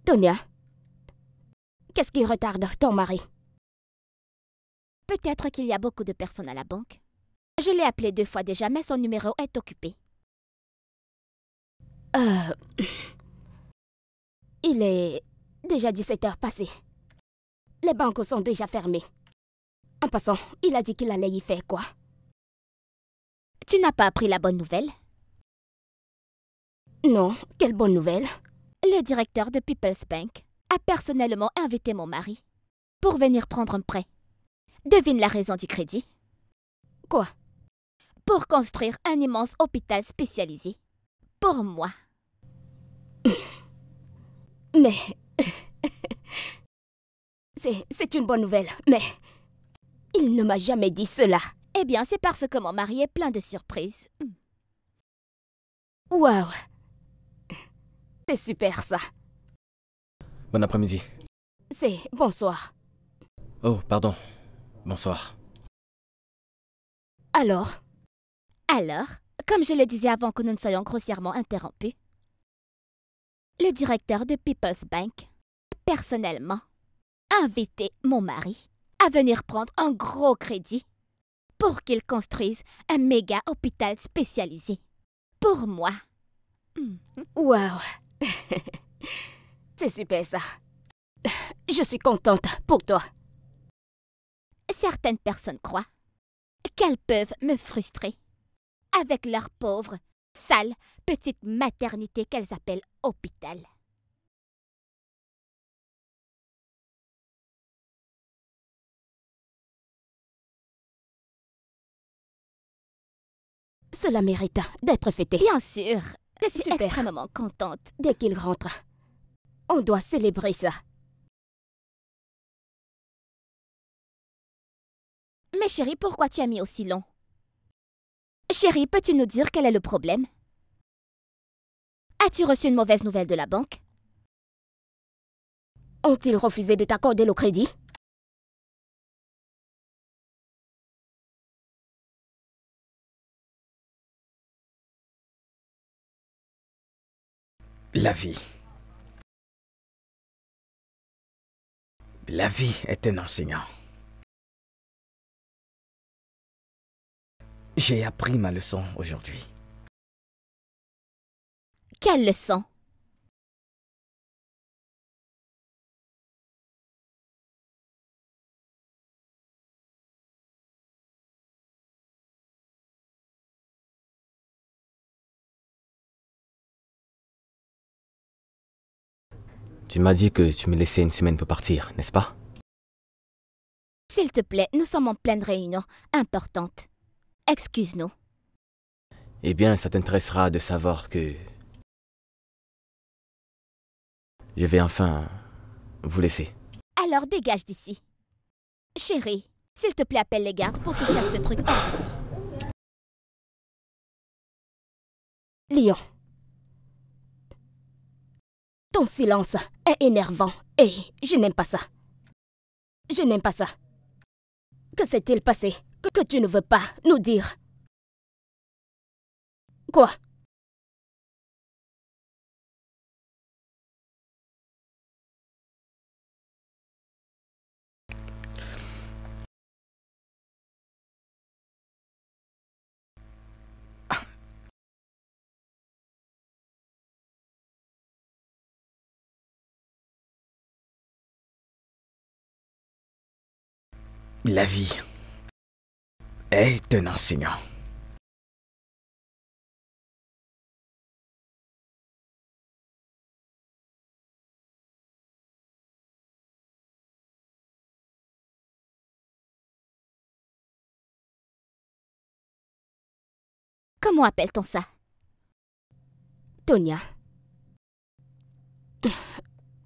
[SPEAKER 3] Tonia, qu'est-ce qui retarde ton mari Peut-être qu'il y a beaucoup de personnes à la banque. Je l'ai appelé deux fois déjà, mais son numéro est occupé. Euh... Il est déjà 17 heures passées. Les banques sont déjà fermées. En passant, il a dit qu'il allait y faire quoi Tu n'as pas appris la bonne nouvelle Non, quelle bonne nouvelle le directeur de People's Bank a personnellement invité mon mari pour venir prendre un prêt. Devine la raison du crédit. Quoi Pour construire un immense hôpital spécialisé. Pour moi. Mais... c'est une bonne nouvelle, mais... Il ne m'a jamais dit cela. Eh bien, c'est parce que mon mari est plein de surprises. Hmm. Wow c'est super ça. Bon après-midi. C'est bonsoir.
[SPEAKER 1] Oh, pardon. Bonsoir.
[SPEAKER 3] Alors Alors, comme je le disais avant que nous ne soyons grossièrement interrompus, le directeur de People's Bank, personnellement, a invité mon mari à venir prendre un gros crédit pour qu'il construise un méga hôpital spécialisé. Pour moi. Hmm. Wow C'est super ça. Je suis contente pour toi. Certaines personnes croient qu'elles peuvent me frustrer avec leur pauvre, sale, petite maternité qu'elles appellent hôpital. Cela mérite d'être fêté. Bien sûr, je suis extrêmement contente dès qu'il rentre. On doit célébrer ça.
[SPEAKER 2] Mais chérie, pourquoi tu as mis aussi long
[SPEAKER 3] Chérie, peux-tu nous dire quel est le problème As-tu reçu une mauvaise nouvelle de la banque Ont-ils refusé de t'accorder le
[SPEAKER 2] crédit La vie. La vie est un enseignant. J'ai appris ma leçon aujourd'hui. Quelle leçon Tu m'as dit que tu me laissais une semaine pour partir, n'est-ce pas
[SPEAKER 3] S'il te plaît, nous sommes en pleine réunion importante. Excuse-nous.
[SPEAKER 1] Eh bien, ça t'intéressera de savoir que... Je vais enfin vous laisser.
[SPEAKER 3] Alors dégage d'ici. Chérie, s'il te plaît, appelle les gardes pour qu'ils chassent ce truc Lion, ton silence énervant et eh, je n'aime pas ça. Je n'aime pas ça. Que s'est-il passé que, que tu ne veux pas nous
[SPEAKER 2] dire Quoi La vie est un enseignant.
[SPEAKER 3] Comment appelle-t-on ça Tonia.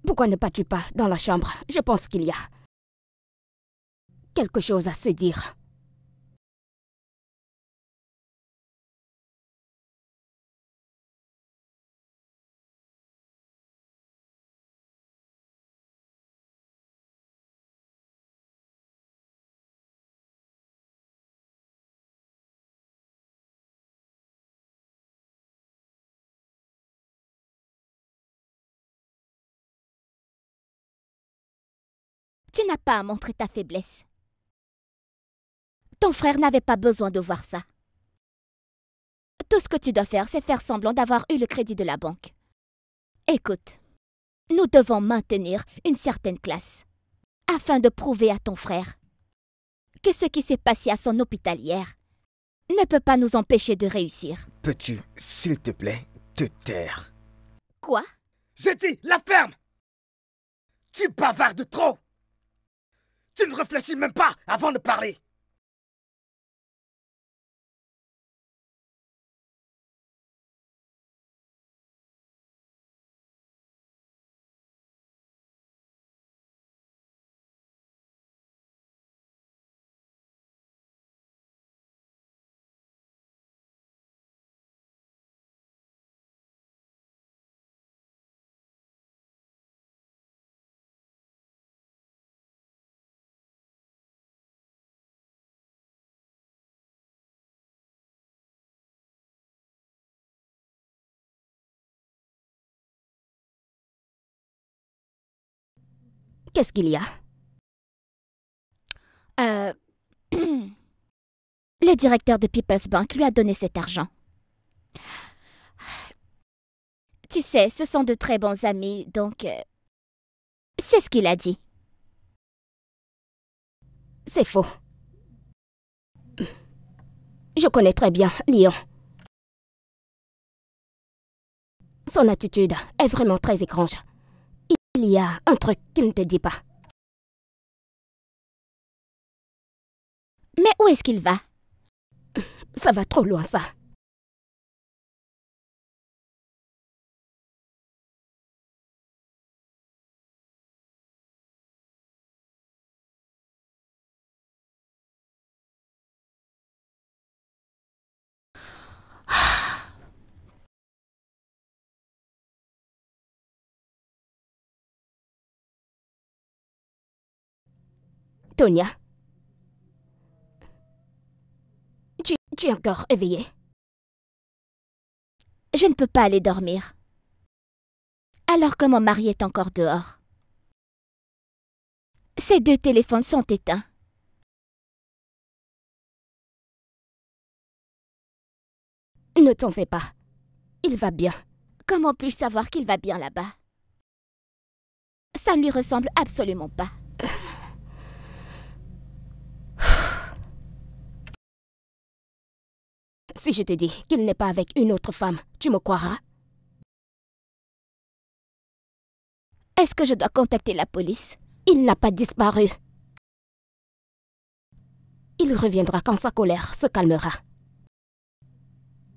[SPEAKER 3] Pourquoi ne pas tu pas dans la chambre Je pense qu'il y a quelque chose à se dire. Tu n'as pas à montrer ta faiblesse. Ton frère n'avait pas besoin de voir ça. Tout ce que tu dois faire, c'est faire semblant d'avoir eu le crédit de la banque. Écoute, nous devons maintenir une certaine classe afin de prouver à ton frère que ce qui s'est passé à son hôpital hier ne peut pas nous empêcher de réussir.
[SPEAKER 1] Peux-tu, s'il te plaît, te taire
[SPEAKER 3] Quoi J'ai dit la ferme
[SPEAKER 2] Tu bavardes trop Tu ne réfléchis même pas avant de parler Qu'est-ce qu'il y a
[SPEAKER 3] Euh... Le directeur de People's Bank lui a donné cet argent. Tu sais, ce sont de très bons amis, donc... Euh, c'est ce qu'il a dit. C'est faux. Je connais très bien Lyon. Son attitude est vraiment très étrange. Il y a un truc qui ne te dit pas.
[SPEAKER 2] Mais où est-ce qu'il va Ça va trop loin, ça.
[SPEAKER 3] Ah. Tonia. Tu, es encore éveillée. Je ne peux pas aller dormir.
[SPEAKER 2] Alors comment mon est encore dehors. Ces deux téléphones sont éteints.
[SPEAKER 3] Ne t'en fais pas. Il va bien. Comment puis-je savoir qu'il va bien là-bas Ça ne lui ressemble absolument pas. Si je te dis qu'il n'est pas avec une autre femme, tu me croiras Est-ce que je dois contacter la police Il n'a pas disparu. Il reviendra quand sa colère se calmera.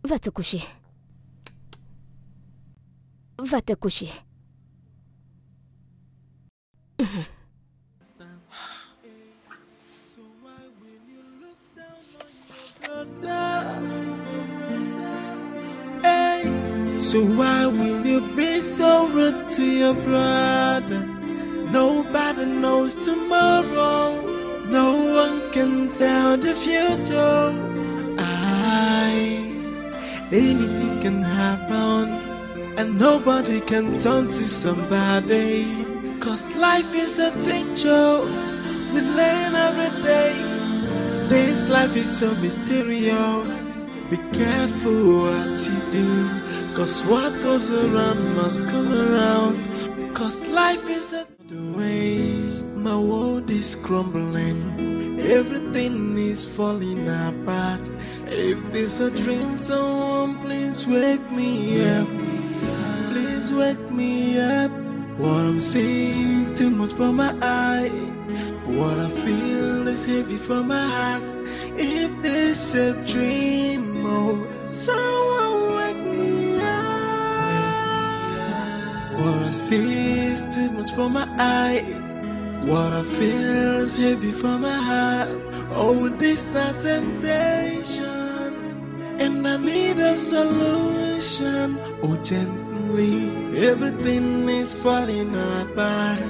[SPEAKER 3] Va te coucher. Va te coucher.
[SPEAKER 5] So why will you be so rude to your brother? Nobody knows tomorrow. No one can tell the future. I anything can happen, and nobody can turn to somebody. Cause life is a teacher. We learn every day. This life is so mysterious. Be careful what you do. Cause what goes around must come around. Cause life is at the way. My world is crumbling. Everything is falling apart. If this a dream, someone please wake me up. Please wake me up. What I'm seeing is too much for my eyes. What I feel is heavy for my heart. If this a dream, oh, someone. What I see is too much for my eyes. What I feel is heavy for my heart. Oh, this not temptation. And I need a solution. Oh, gently, everything is falling apart.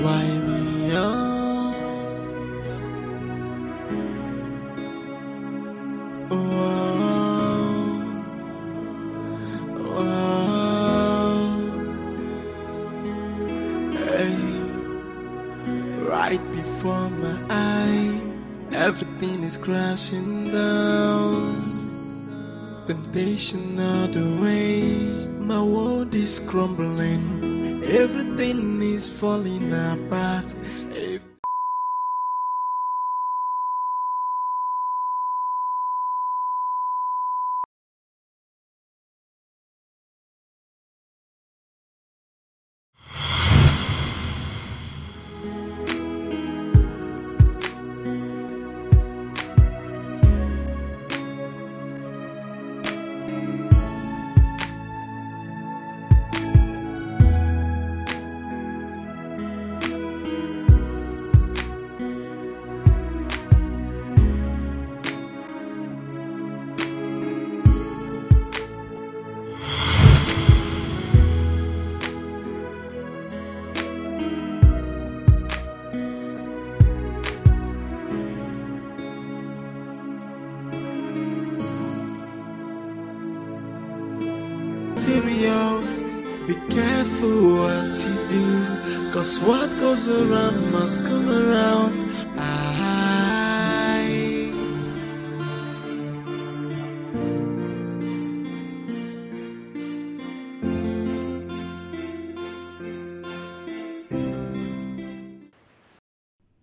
[SPEAKER 5] Why me? is crashing down. Temptation out the way, my world is crumbling. Everything is falling apart.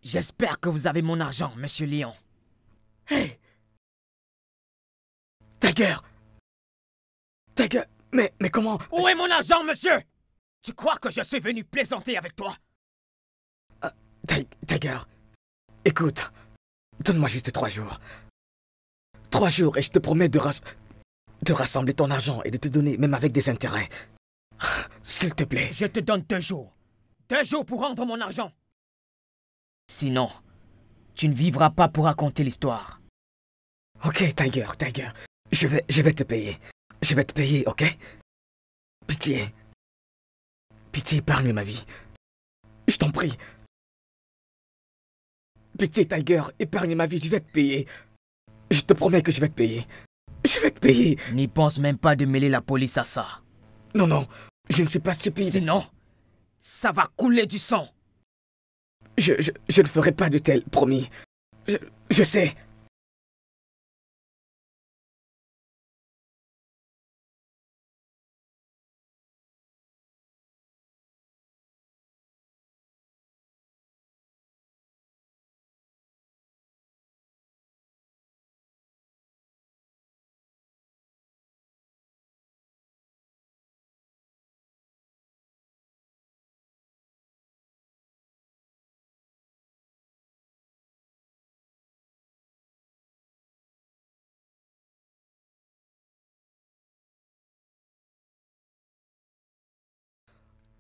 [SPEAKER 1] J'espère que vous avez mon argent, monsieur Lyon. Hey
[SPEAKER 2] Tiger Tiger Mais, mais comment Où est mon argent, monsieur Tu crois que je suis venu plaisanter avec toi Tiger, écoute, donne-moi juste trois jours. Trois jours
[SPEAKER 1] et je te promets de, rassembler ton argent et de te donner, même avec des intérêts. S'il te plaît. Je te donne deux jours. Deux jours pour rendre mon argent. Sinon, tu ne vivras pas pour raconter l'histoire. Ok, Tiger,
[SPEAKER 2] Tiger. Je vais, je vais te payer. Je vais te payer, ok Pitié. Pitié, épargne ma vie. Je t'en prie. Petit Tiger, épargne ma vie, je vais te payer. Je te promets que je vais te
[SPEAKER 1] payer. Je vais te payer. N'y pense même pas de mêler la police à ça. Non, non, je ne suis pas stupide. Sinon, ça va couler du sang. Je, je,
[SPEAKER 2] je ne ferai pas de tel, promis. Je, je sais.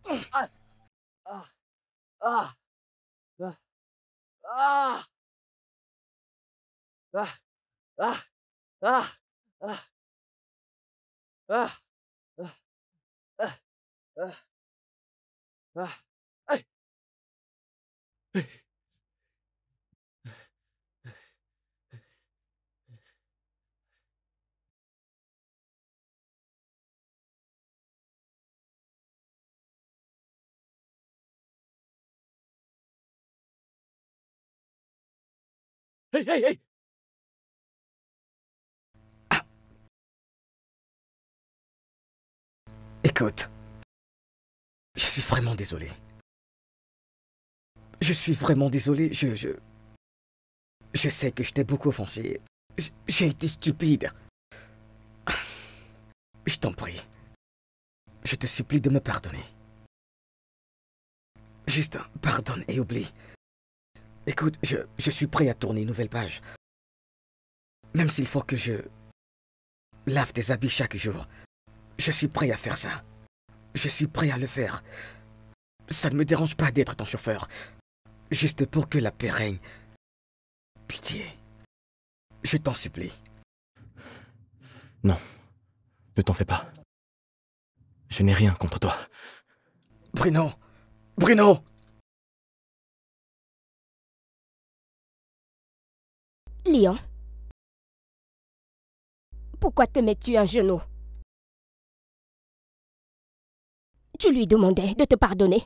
[SPEAKER 2] 嗯啊啊啊啊啊啊啊啊啊啊啊啊 Ah. Écoute, je suis vraiment désolé. Je suis vraiment
[SPEAKER 1] désolé, je... Je, je sais que je t'ai beaucoup offensé. J'ai été stupide.
[SPEAKER 4] Je t'en prie. Je te supplie de me pardonner. Juste pardonne et oublie.
[SPEAKER 1] Écoute, je, suis prêt à tourner une nouvelle page. Même s'il faut que je lave tes habits chaque jour, je suis prêt à faire ça. Je suis prêt à le faire. Ça ne me dérange pas d'être ton chauffeur. Juste pour que la paix règne. Pitié. Je t'en supplie.
[SPEAKER 4] Non. Ne t'en fais pas. Je n'ai rien contre toi.
[SPEAKER 2] Bruno Bruno Léon Pourquoi te mets-tu à genoux Tu lui demandais de te pardonner.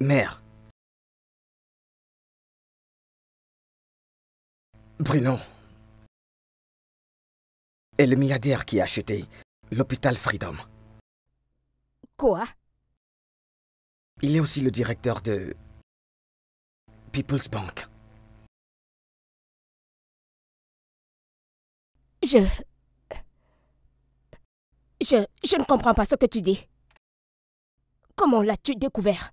[SPEAKER 2] Mère. Bruno. Et le milliardaire qui a acheté l'hôpital Freedom. Quoi il est aussi le directeur de...
[SPEAKER 4] People's Bank.
[SPEAKER 3] Je... Je... Je ne comprends pas ce que tu dis. Comment l'as-tu découvert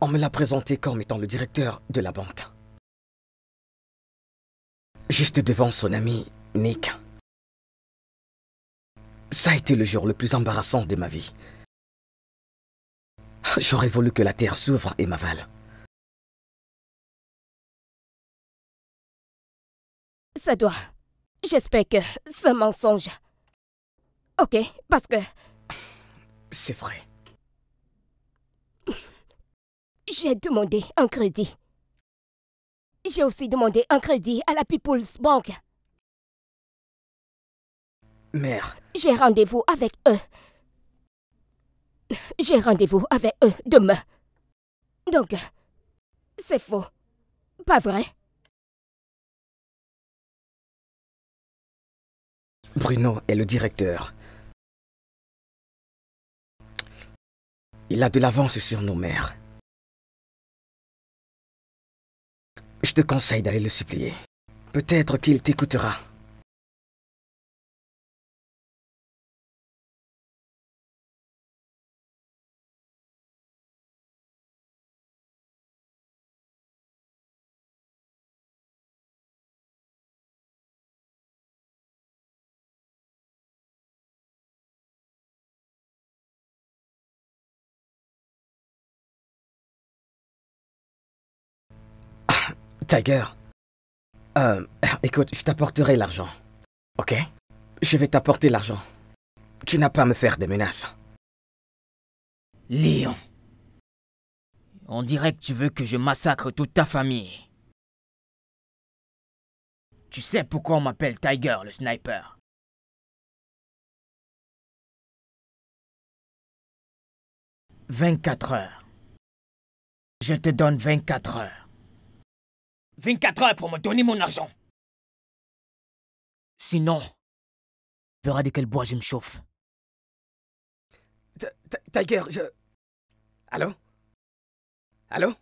[SPEAKER 2] On me l'a présenté comme étant le directeur de la banque. Juste devant son ami, Nick. Ça a été le jour le plus embarrassant de ma vie. J'aurais voulu que la terre s'ouvre et m'avale. Ça doit.
[SPEAKER 3] J'espère que c'est un mensonge. Ok, parce que... C'est vrai. J'ai demandé un crédit. J'ai aussi demandé un crédit à la People's Bank. Mère. J'ai rendez-vous avec eux j'ai rendez-vous avec eux demain. Donc,
[SPEAKER 2] c'est faux. Pas vrai Bruno est le directeur. Il a de l'avance sur nos mères. Je te conseille d'aller le supplier. Peut-être qu'il t'écoutera. Tiger. Euh, écoute, je t'apporterai
[SPEAKER 1] l'argent. Ok Je vais t'apporter l'argent. Tu n'as pas à me faire des menaces.
[SPEAKER 2] Léon. On dirait que tu veux que je massacre toute ta famille. Tu sais pourquoi on m'appelle Tiger le sniper. « 24 heures. Je te donne 24 heures. 24 heures pour me donner mon argent. Sinon, verra de quel bois je me chauffe. T Tiger, je... Allô Allô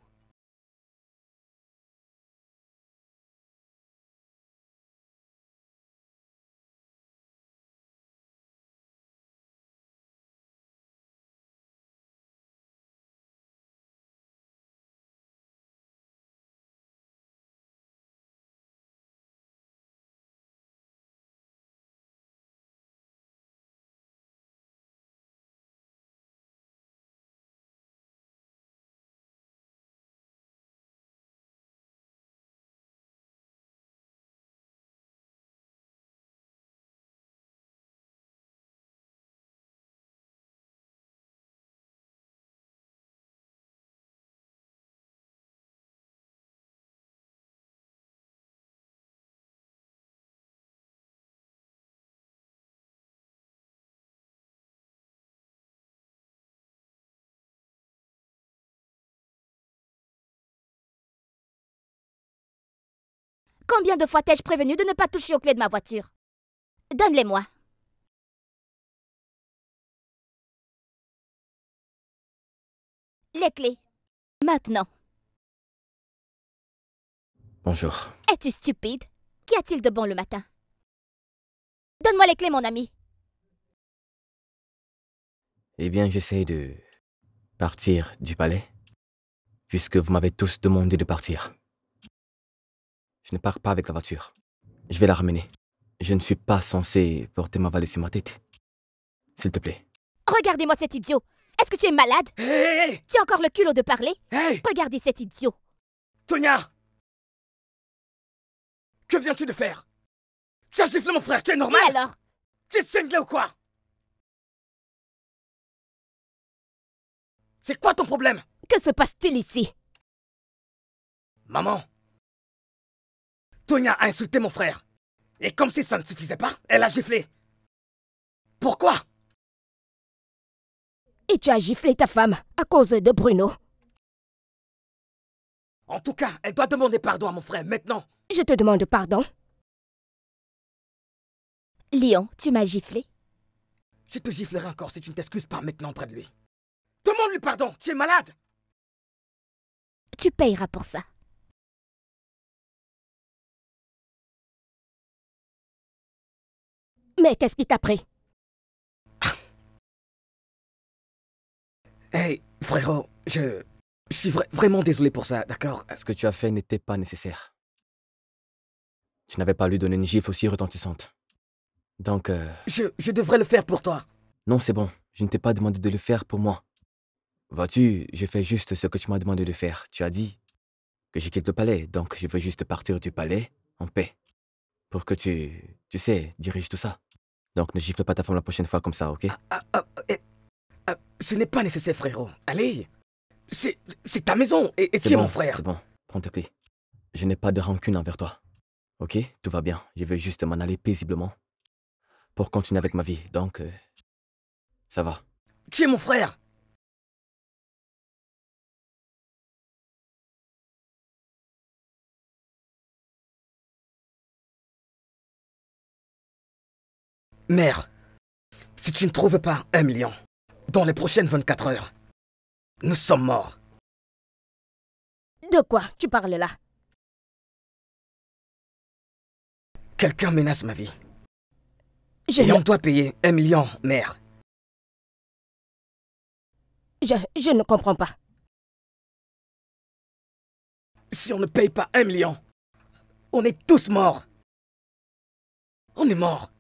[SPEAKER 2] Combien de fois t'ai-je prévenu de ne pas toucher aux clés de ma voiture Donne-les-moi. Les clés. Maintenant. Bonjour. Es-tu stupide Qu'y a-t-il de bon le matin
[SPEAKER 3] Donne-moi les clés, mon ami.
[SPEAKER 2] Eh bien, j'essaie de partir du palais, puisque vous m'avez
[SPEAKER 1] tous demandé de partir. Je ne pars pas avec la voiture. Je vais la ramener. Je ne suis pas censé porter ma valise sur ma tête. S'il te plaît.
[SPEAKER 3] Regardez-moi cet idiot. Est-ce que tu es malade hé Tu as encore le culot de parler hey Regardez cet idiot.
[SPEAKER 2] Tonya Que viens-tu de faire Tu as giflé mon frère, tu es normal Et alors Tu es cinglé ou quoi C'est quoi ton problème Que se passe-t-il ici Maman Tonya a insulté mon frère. Et comme si ça ne suffisait pas, elle a giflé. Pourquoi
[SPEAKER 3] Et tu as giflé ta femme à cause de Bruno.
[SPEAKER 2] En tout cas, elle doit demander pardon à mon frère maintenant.
[SPEAKER 3] Je te demande pardon. Lion, tu m'as giflé. Je te giflerai encore si tu ne t'excuses
[SPEAKER 2] pas maintenant auprès de lui. Demande-lui pardon, tu es malade. Tu payeras pour ça. Mais qu'est-ce qui t'a pris Hey, frérot, je... Je suis vraiment désolé pour ça,
[SPEAKER 1] d'accord Ce que tu as fait n'était pas nécessaire. Tu n'avais pas lui donné une gifle aussi retentissante. Donc... Euh, je, devrais le faire pour toi. Non, c'est bon. Je ne t'ai pas demandé de le faire pour moi. Vois-tu, je fais juste ce que tu m'as demandé de faire. Tu as dit que je quitte le palais, donc je veux juste partir du palais en paix. Pour que tu, tu sais, dirige tout ça. Donc ne gifle pas ta femme la prochaine fois comme ça, ok ah, ah, ah, eh, Ce n'est pas nécessaire, frérot. Allez C'est ta maison et, tu es mon frère C'est bon, prends ta clé. Je n'ai pas de rancune envers toi. Ok Tout va bien. Je veux juste
[SPEAKER 2] m'en aller paisiblement pour continuer avec ma vie. Donc, euh, ça va. Tu es mon frère Mère, si tu ne trouves pas un million dans les prochaines 24 heures, nous sommes morts. De quoi tu parles là Quelqu'un menace ma vie. Je... Et on doit payer un million, mère. Je, je ne comprends pas. Si on ne paye pas un million, on est tous morts. On est morts.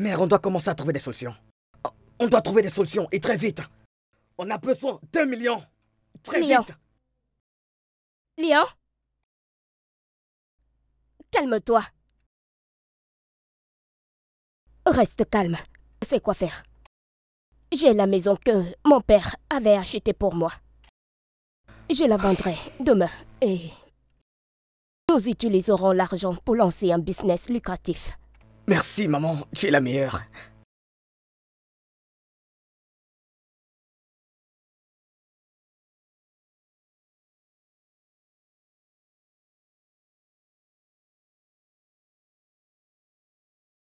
[SPEAKER 2] Mère, on doit commencer à trouver des solutions. On doit trouver des solutions et très vite. On a besoin d'un million. Très vite. Léon Calme-toi.
[SPEAKER 3] Reste calme. C'est quoi faire. J'ai la maison que mon père avait achetée pour moi. Je la vendrai demain et nous utiliserons l'argent pour lancer un business lucratif.
[SPEAKER 2] Merci maman, tu es la meilleure.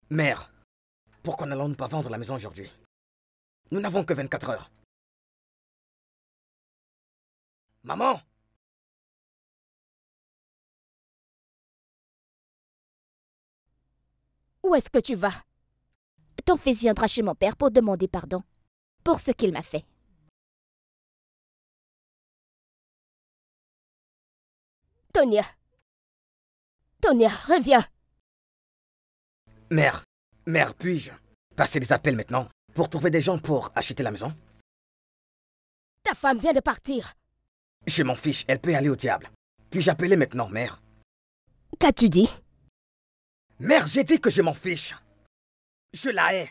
[SPEAKER 2] Mère, pourquoi n'allons-nous pas vendre la maison aujourd'hui Nous n'avons que 24 heures. Maman Où est-ce que tu vas Ton fils viendra chez mon père pour demander pardon pour ce qu'il m'a fait.
[SPEAKER 3] Tonia Tonia, reviens
[SPEAKER 1] Mère Mère, puis-je passer des appels maintenant pour trouver des gens pour acheter la maison
[SPEAKER 3] Ta femme vient de partir
[SPEAKER 1] Je m'en fiche, elle peut aller au diable.
[SPEAKER 2] Puis-je appeler maintenant, mère Qu'as-tu dit Mère, j'ai dit que je m'en fiche. Je la hais.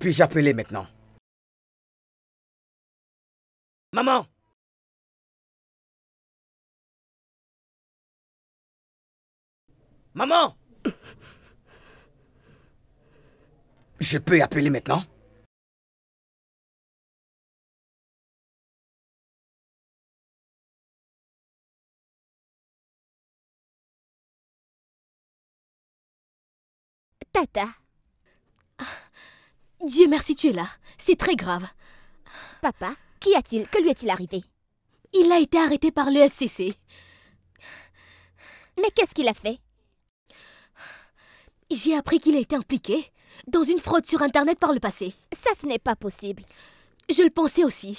[SPEAKER 2] Puis-je appeler maintenant Maman Maman Je peux appeler maintenant Tata.
[SPEAKER 3] Ah, Dieu merci, tu es là. C'est très grave. Papa, qu'y a-t-il Que lui est-il arrivé Il a été arrêté par le FCC. Mais qu'est-ce qu'il a fait J'ai appris qu'il a été impliqué dans une fraude sur Internet par le passé. Ça, ce n'est pas possible. Je le pensais aussi.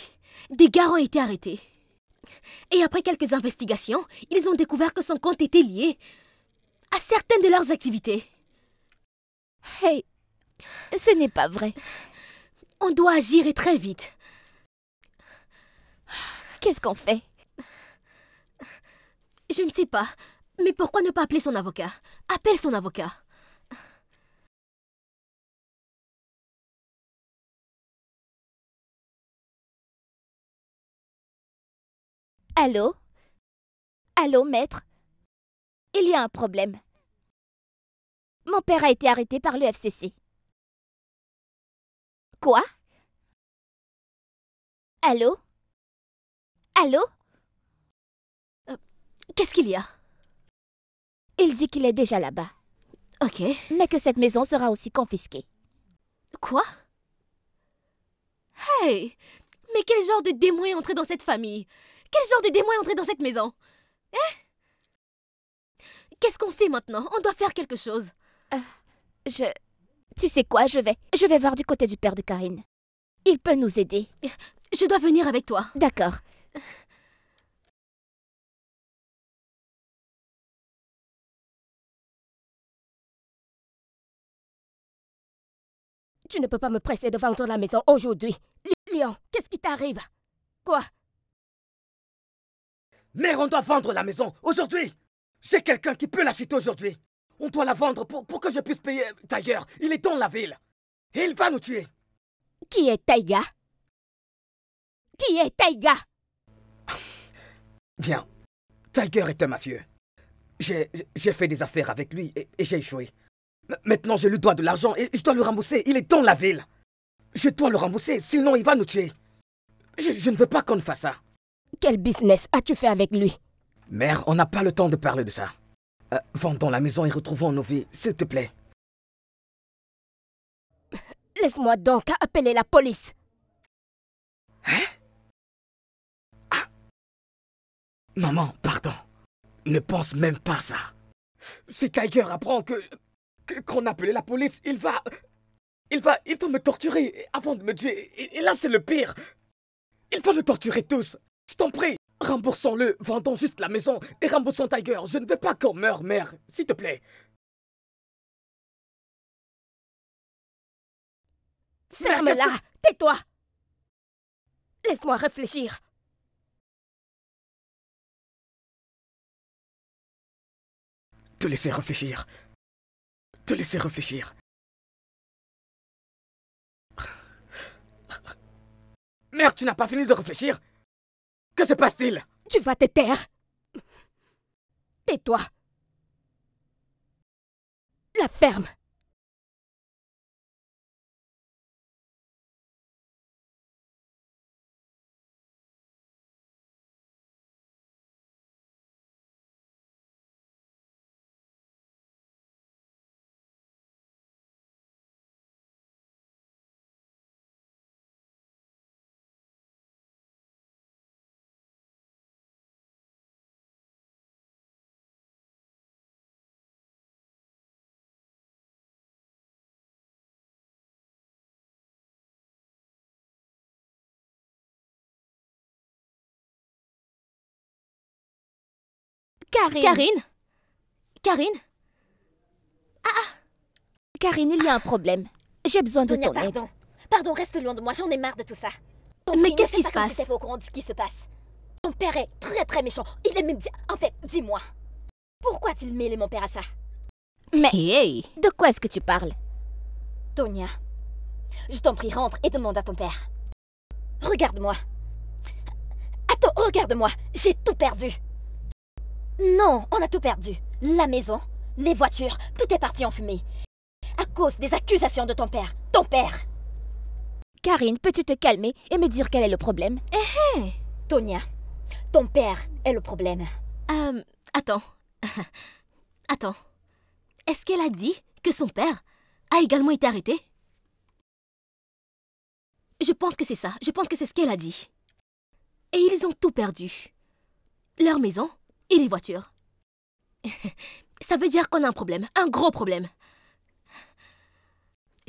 [SPEAKER 3] Des gars ont été arrêtés. Et après quelques investigations, ils ont découvert que son compte était lié à certaines de leurs activités. Hey, ce n'est pas vrai. On doit agir et très vite. Qu'est-ce qu'on fait Je ne sais pas. Mais pourquoi ne pas appeler son avocat Appelle son avocat.
[SPEAKER 2] Allô Allô, maître Il y a un problème. Mon père a été arrêté par le FCC. Quoi
[SPEAKER 3] Allô Allô euh, Qu'est-ce qu'il y a Il dit qu'il est déjà là-bas. Ok. Mais que cette maison sera aussi confisquée. Quoi Hey Mais quel genre de démon est entré dans cette famille Quel genre de démon est entré dans cette maison Hein eh Qu'est-ce qu'on fait maintenant On doit faire quelque chose. Euh, je... Tu sais quoi, je vais. Je vais voir du côté du père de Karine. Il peut nous aider. Je dois venir avec toi. D'accord. Tu ne peux pas me presser de vendre la maison aujourd'hui. Léon, qu'est-ce qui t'arrive Quoi
[SPEAKER 2] Mère, on doit vendre la maison aujourd'hui
[SPEAKER 1] C'est quelqu'un qui peut l'acheter aujourd'hui on doit la vendre pour, que je puisse payer Tiger. Il est dans la ville. Et il va nous tuer.
[SPEAKER 3] Qui est Taiga Qui est Taiga
[SPEAKER 1] Bien. Tiger est un mafieux. J'ai fait des affaires avec lui et, j'ai échoué. maintenant, je lui dois de l'argent et je dois le rembourser. Il est dans la ville. Je dois le rembourser, sinon il va nous tuer. Je, je ne veux pas qu'on fasse ça. Quel business as-tu fait avec lui Mère, on n'a pas le temps de parler de ça. Euh, vendons la maison et retrouvons nos vies, s'il te plaît.
[SPEAKER 3] Laisse-moi donc appeler la police. Hein
[SPEAKER 2] ah. Maman, pardon. Ne
[SPEAKER 1] pense même pas à ça. Si Tiger apprend que qu'on a appelé la police, il va... Il va, il va me torturer avant de me tuer. Et, et là, c'est le pire. Il va nous torturer tous. Je t'en prie. Remboursons-le, vendons juste la maison et remboursons Tiger.
[SPEAKER 2] Je ne veux pas qu'on meure, mère, s'il te plaît. Ferme-la Tais-toi Laisse-moi réfléchir Te laisser réfléchir. Te laisser réfléchir. Mère, tu n'as pas fini de réfléchir que se passe-t-il Tu vas te taire. Tais-toi. La ferme. Karine.
[SPEAKER 3] Karine Karine ah, ah Karine, il y a un problème. J'ai besoin de ton pardon. aide. Pardon, reste loin de moi, j'en ai marre de tout ça. Mais qu'est-ce qui se passe pas au courant de ce qui se passe. Ton père est très très méchant. Il est même... En fait, dis-moi. Pourquoi a-t-il mêlé mon père à ça Mais... Hey. De quoi est-ce que tu parles Tonia, je t'en prie, rentre et demande à ton père. Regarde-moi. Attends, regarde-moi. J'ai tout perdu. Non, on a tout perdu. La maison, les voitures, tout est parti en fumée. À cause des accusations de ton père. Ton père Karine, peux-tu te calmer et me dire quel est le problème Eh eh Tonia, ton père est le problème. Euh, attends. Attends. Est-ce qu'elle a dit que son père a également été arrêté Je pense que c'est ça. Je pense que c'est ce qu'elle a dit. Et ils ont tout perdu. Leur maison, et les voitures. Ça veut dire qu'on a un problème, un gros problème.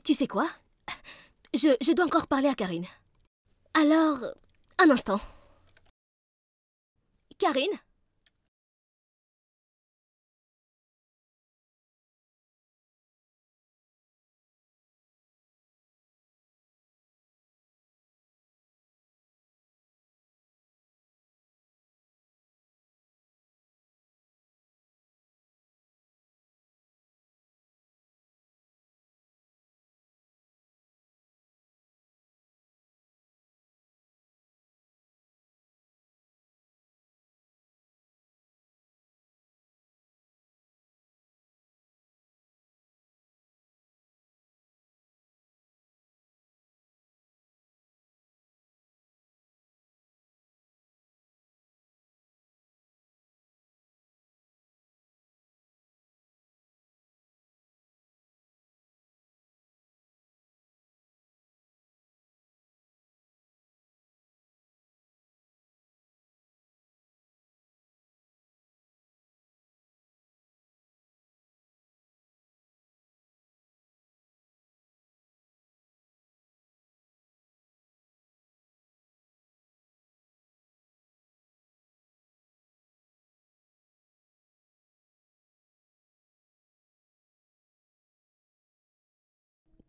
[SPEAKER 3] Tu sais quoi je, dois encore parler à Karine. Alors, un instant. Karine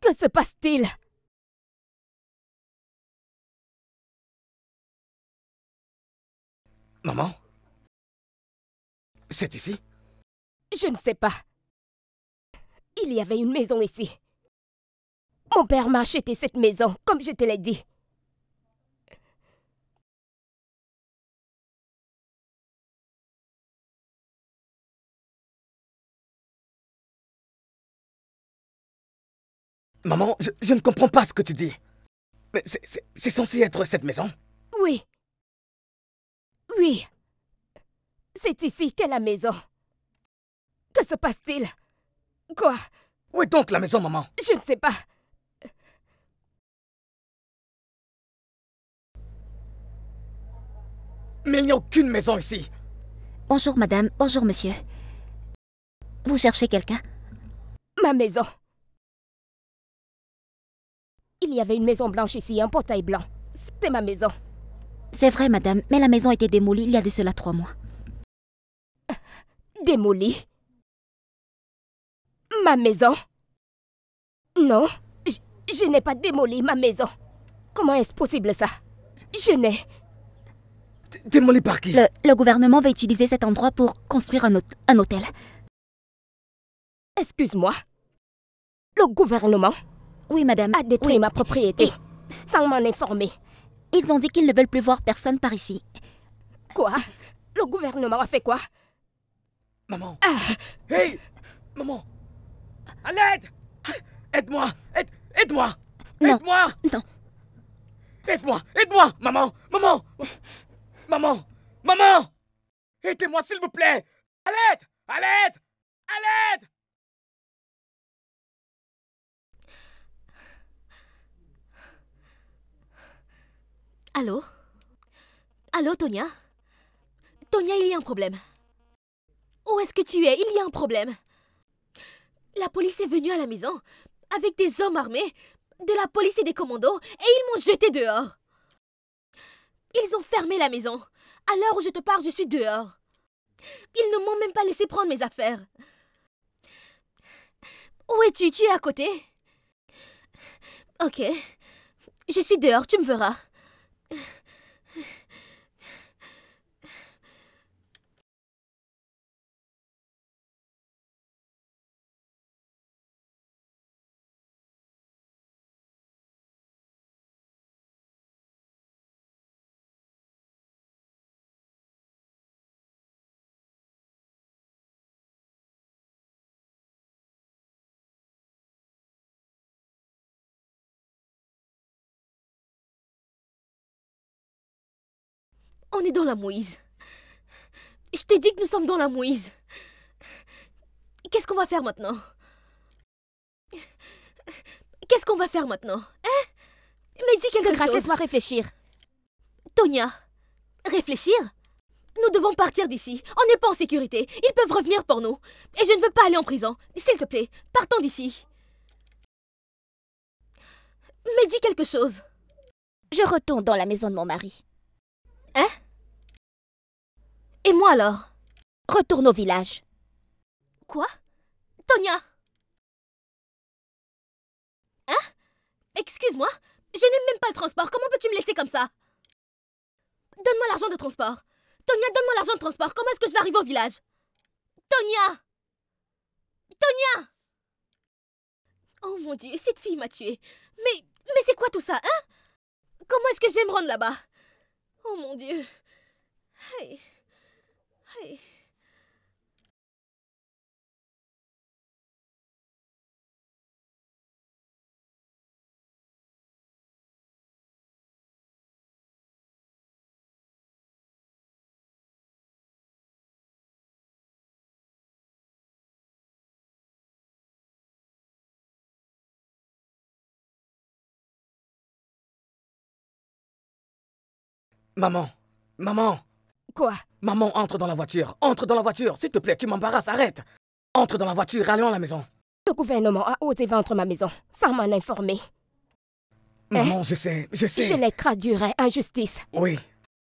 [SPEAKER 2] Que se passe-t-il Maman C'est ici
[SPEAKER 3] Je ne sais pas. Il y avait une maison ici. Mon père m'a acheté cette maison, comme je te l'ai dit.
[SPEAKER 2] Maman, je, ne comprends pas ce que tu dis. Mais c'est censé être cette maison
[SPEAKER 3] Oui. Oui. C'est ici qu'est la maison. Que se passe-t-il Quoi
[SPEAKER 2] Où est donc la maison, maman Je ne sais pas. Mais il n'y a aucune maison ici.
[SPEAKER 3] Bonjour, madame. Bonjour, monsieur. Vous cherchez quelqu'un Ma maison. Il y avait une maison blanche ici, un portail blanc. C'était ma maison. C'est vrai, madame, mais la maison a été démolie il y a de cela trois mois. Démolie Ma maison Non, je, n'ai pas démoli ma maison. Comment est-ce possible ça Je n'ai... Démoli par qui le, gouvernement va utiliser cet endroit pour construire un, un hôtel. Excuse-moi. Le gouvernement oui, madame. A détruit ma propriété. Sans m'en informer. Ils ont dit qu'ils ne veulent plus voir personne par ici. Quoi Le gouvernement a fait quoi Maman. Ah. Hey Maman
[SPEAKER 1] À l'aide Aide-moi
[SPEAKER 3] Aide-moi aide moi aide moi Non. Aide-moi Aide-moi Maman Maman Maman Maman Aidez-moi, s'il vous plaît À l'aide
[SPEAKER 2] À l'aide À l'aide
[SPEAKER 3] Allô Allô, Tonia Tonya, il y a un problème. Où est-ce que tu es Il y a un problème. La police est venue à la maison avec des hommes armés, de la police et des commandos, et ils m'ont jeté dehors. Ils ont fermé la maison. À l'heure où je te parle, je suis dehors. Ils ne m'ont même pas laissé prendre mes affaires. Où es-tu Tu es à côté Ok. Je suis dehors, tu me verras. え っ On est dans la Moïse. Je t'ai dit que nous sommes dans la Moïse. Qu'est-ce qu'on va faire maintenant Qu'est-ce qu'on va faire maintenant Hein Mais dis quelque chose. Laisse-moi réfléchir. Tonia, réfléchir Nous devons partir d'ici. On n'est pas en sécurité. Ils peuvent revenir pour nous. Et je ne veux pas aller en prison. S'il te plaît, partons d'ici. Mais dis quelque chose. Je retourne dans la maison de mon mari. Hein Et moi alors Retourne au village.
[SPEAKER 2] Quoi Tonya
[SPEAKER 3] Hein Excuse-moi, je n'aime même pas le transport. Comment peux-tu me laisser comme ça Donne-moi l'argent de transport. Tonia, donne-moi l'argent de transport. Comment est-ce que je vais arriver au village Tonia Tonya Oh mon dieu, cette fille m'a tuée. Mais, mais c'est quoi tout ça, hein Comment est-ce que je vais me rendre là-bas Oh mon Dieu Hey Hey
[SPEAKER 2] Maman Maman Quoi Maman, entre dans la voiture Entre dans la voiture S'il te plaît, tu
[SPEAKER 1] m'embarrasses, arrête
[SPEAKER 3] Entre dans la voiture, allons à la maison Le gouvernement a osé vendre ma maison, sans m'en informer. Eh? Maman, je
[SPEAKER 1] sais, je sais. Je les
[SPEAKER 3] traduirai justice. Oui.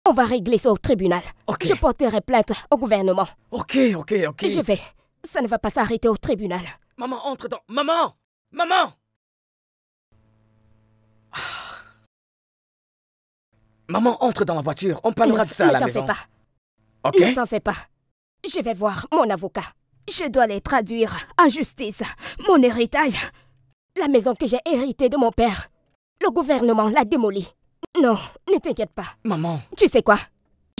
[SPEAKER 3] On va régler ça au tribunal. Je porterai plainte au gouvernement.
[SPEAKER 1] Ok, ok,
[SPEAKER 3] ok. Je vais. Ça ne va pas s'arrêter au tribunal.
[SPEAKER 2] Maman, entre dans... Maman Maman Maman, entre
[SPEAKER 1] dans la voiture. On parlera de ça à la maison. Ne t'en fais pas. Ok Ne t'en
[SPEAKER 3] fais pas. Je vais voir mon avocat. Je dois les traduire en justice. Mon héritage. La maison que j'ai héritée de mon père. Le gouvernement l'a démolie. Non, ne t'inquiète pas. Maman. Tu sais quoi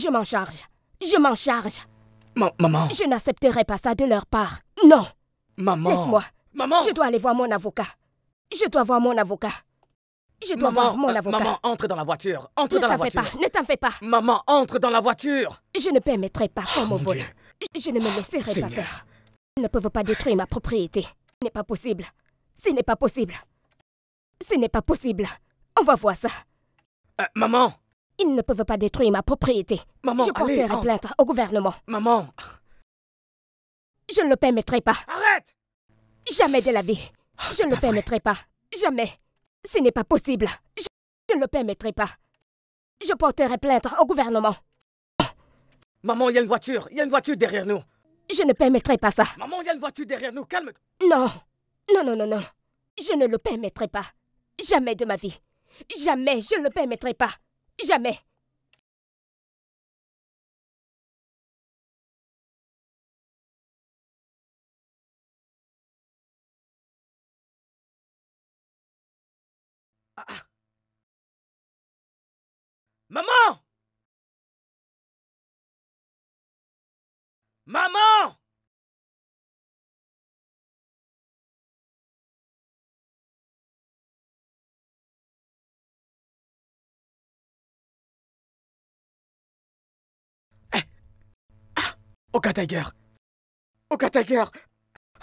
[SPEAKER 3] Je m'en charge. Je m'en charge. maman. Je n'accepterai pas ça de leur part. Non. Maman. Laisse-moi. Maman. Je dois aller voir mon avocat. Je dois voir mon avocat. Je dois voir mon euh, avocat. maman, entre dans la voiture. Entre dans la voiture. Pas, ne t'en fais pas. Maman, entre dans la voiture. Je ne permettrai pas qu'on oh, mon me vole. Je, ne me laisserai pas faire. Ils ne peuvent pas détruire ma propriété. Ce n'est pas possible. Ce n'est pas possible. Ce n'est pas possible. On va voir ça. Euh, maman. Ils ne peuvent pas détruire ma propriété. Maman, je porterai plainte au gouvernement. Maman. Je ne le permettrai pas. Arrête. Jamais de la vie. je ne le permettrai pas. Jamais. Ce n'est pas possible. Je, ne le permettrai pas. Je porterai plainte au gouvernement.
[SPEAKER 1] Maman, il y a une voiture. Il y a une voiture derrière nous.
[SPEAKER 3] Je ne permettrai pas ça. Maman, il y a une voiture derrière nous. Calme-toi. Non. Non, non, non, non. Je ne le permettrai pas. Jamais de ma vie. Jamais je ne le permettrai pas. Jamais.
[SPEAKER 2] Maman Eh. ah Oka Tiger Oka Tiger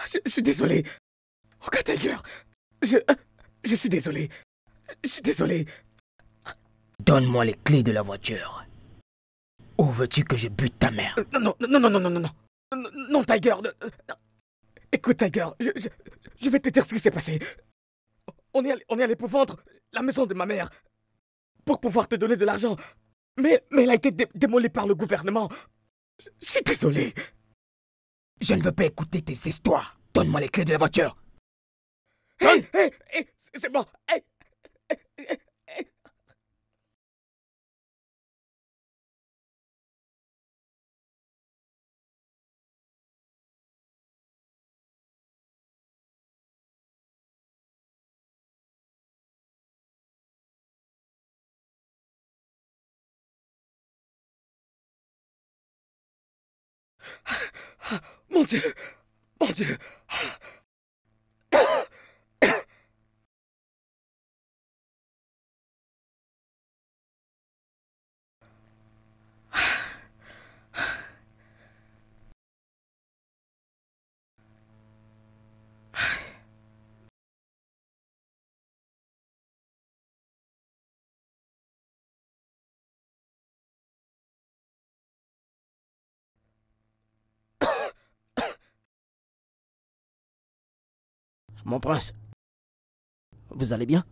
[SPEAKER 2] je, je, suis désolé Oka Tiger Je...
[SPEAKER 1] Je suis désolé Je suis désolé Donne-moi les clés de la voiture. Où veux-tu que je bute ta mère euh, Non, non, non, non, non, non, non. Non, Tiger. Euh, écoute, Tiger, je, je, vais te dire ce qui s'est passé. On est, allé, on est allé pour vendre la maison de ma mère pour pouvoir te donner de l'argent. Mais, mais elle a été démolie par le gouvernement. Je, suis désolé. Je
[SPEAKER 2] ne veux pas écouter tes histoires. Donne-moi les clés de la voiture. Hé, hé, c'est bon. は、は、mon Dieu, mon Dieu, Mon prince, vous allez bien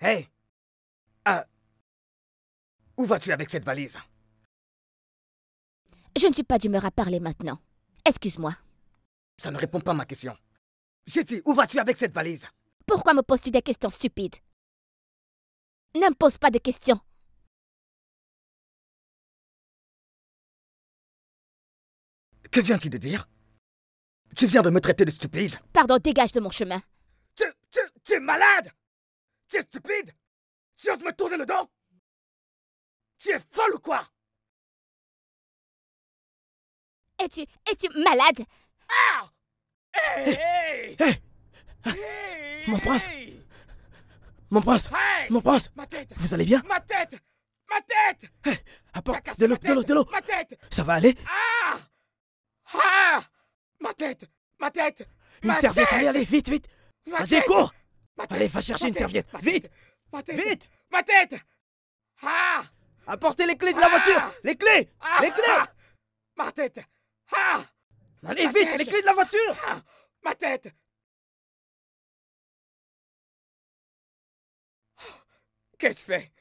[SPEAKER 2] Hé hey ah! Où vas-tu avec cette valise
[SPEAKER 3] Je ne suis pas d'humeur à parler maintenant. Excuse-moi.
[SPEAKER 1] Ça ne répond pas à ma question. J'ai dit, où vas-tu avec cette valise
[SPEAKER 3] Pourquoi me poses-tu des questions stupides Ne me pose pas de questions.
[SPEAKER 2] Que viens-tu de dire Tu viens de me traiter de stupide
[SPEAKER 3] Pardon, dégage de mon chemin. Tu, tu, tu es malade tu es stupide Tu oses me tourner le dos Tu es folle ou quoi
[SPEAKER 2] Es-tu... es-tu malade Ah hey, hey, eh, eh,
[SPEAKER 1] Mon prince Mon prince Mon prince Ma tête Vous allez bien Ma tête Ma tête eh, Apporte de l'eau, de l'eau, de l'eau Ma tête Ça va aller Ah Ah Ma tête Ma tête Une serviette, allez, allez, vite, vite Vas-y, cours Allez, va chercher une serviette Vite Vite Ma tête Ah Apportez les clés
[SPEAKER 2] de la ah. voiture Les clés ah. Les clés ah. Ma tête Ah Allez, vite Les clés de la voiture Ma tête Qu'est-ce que je fais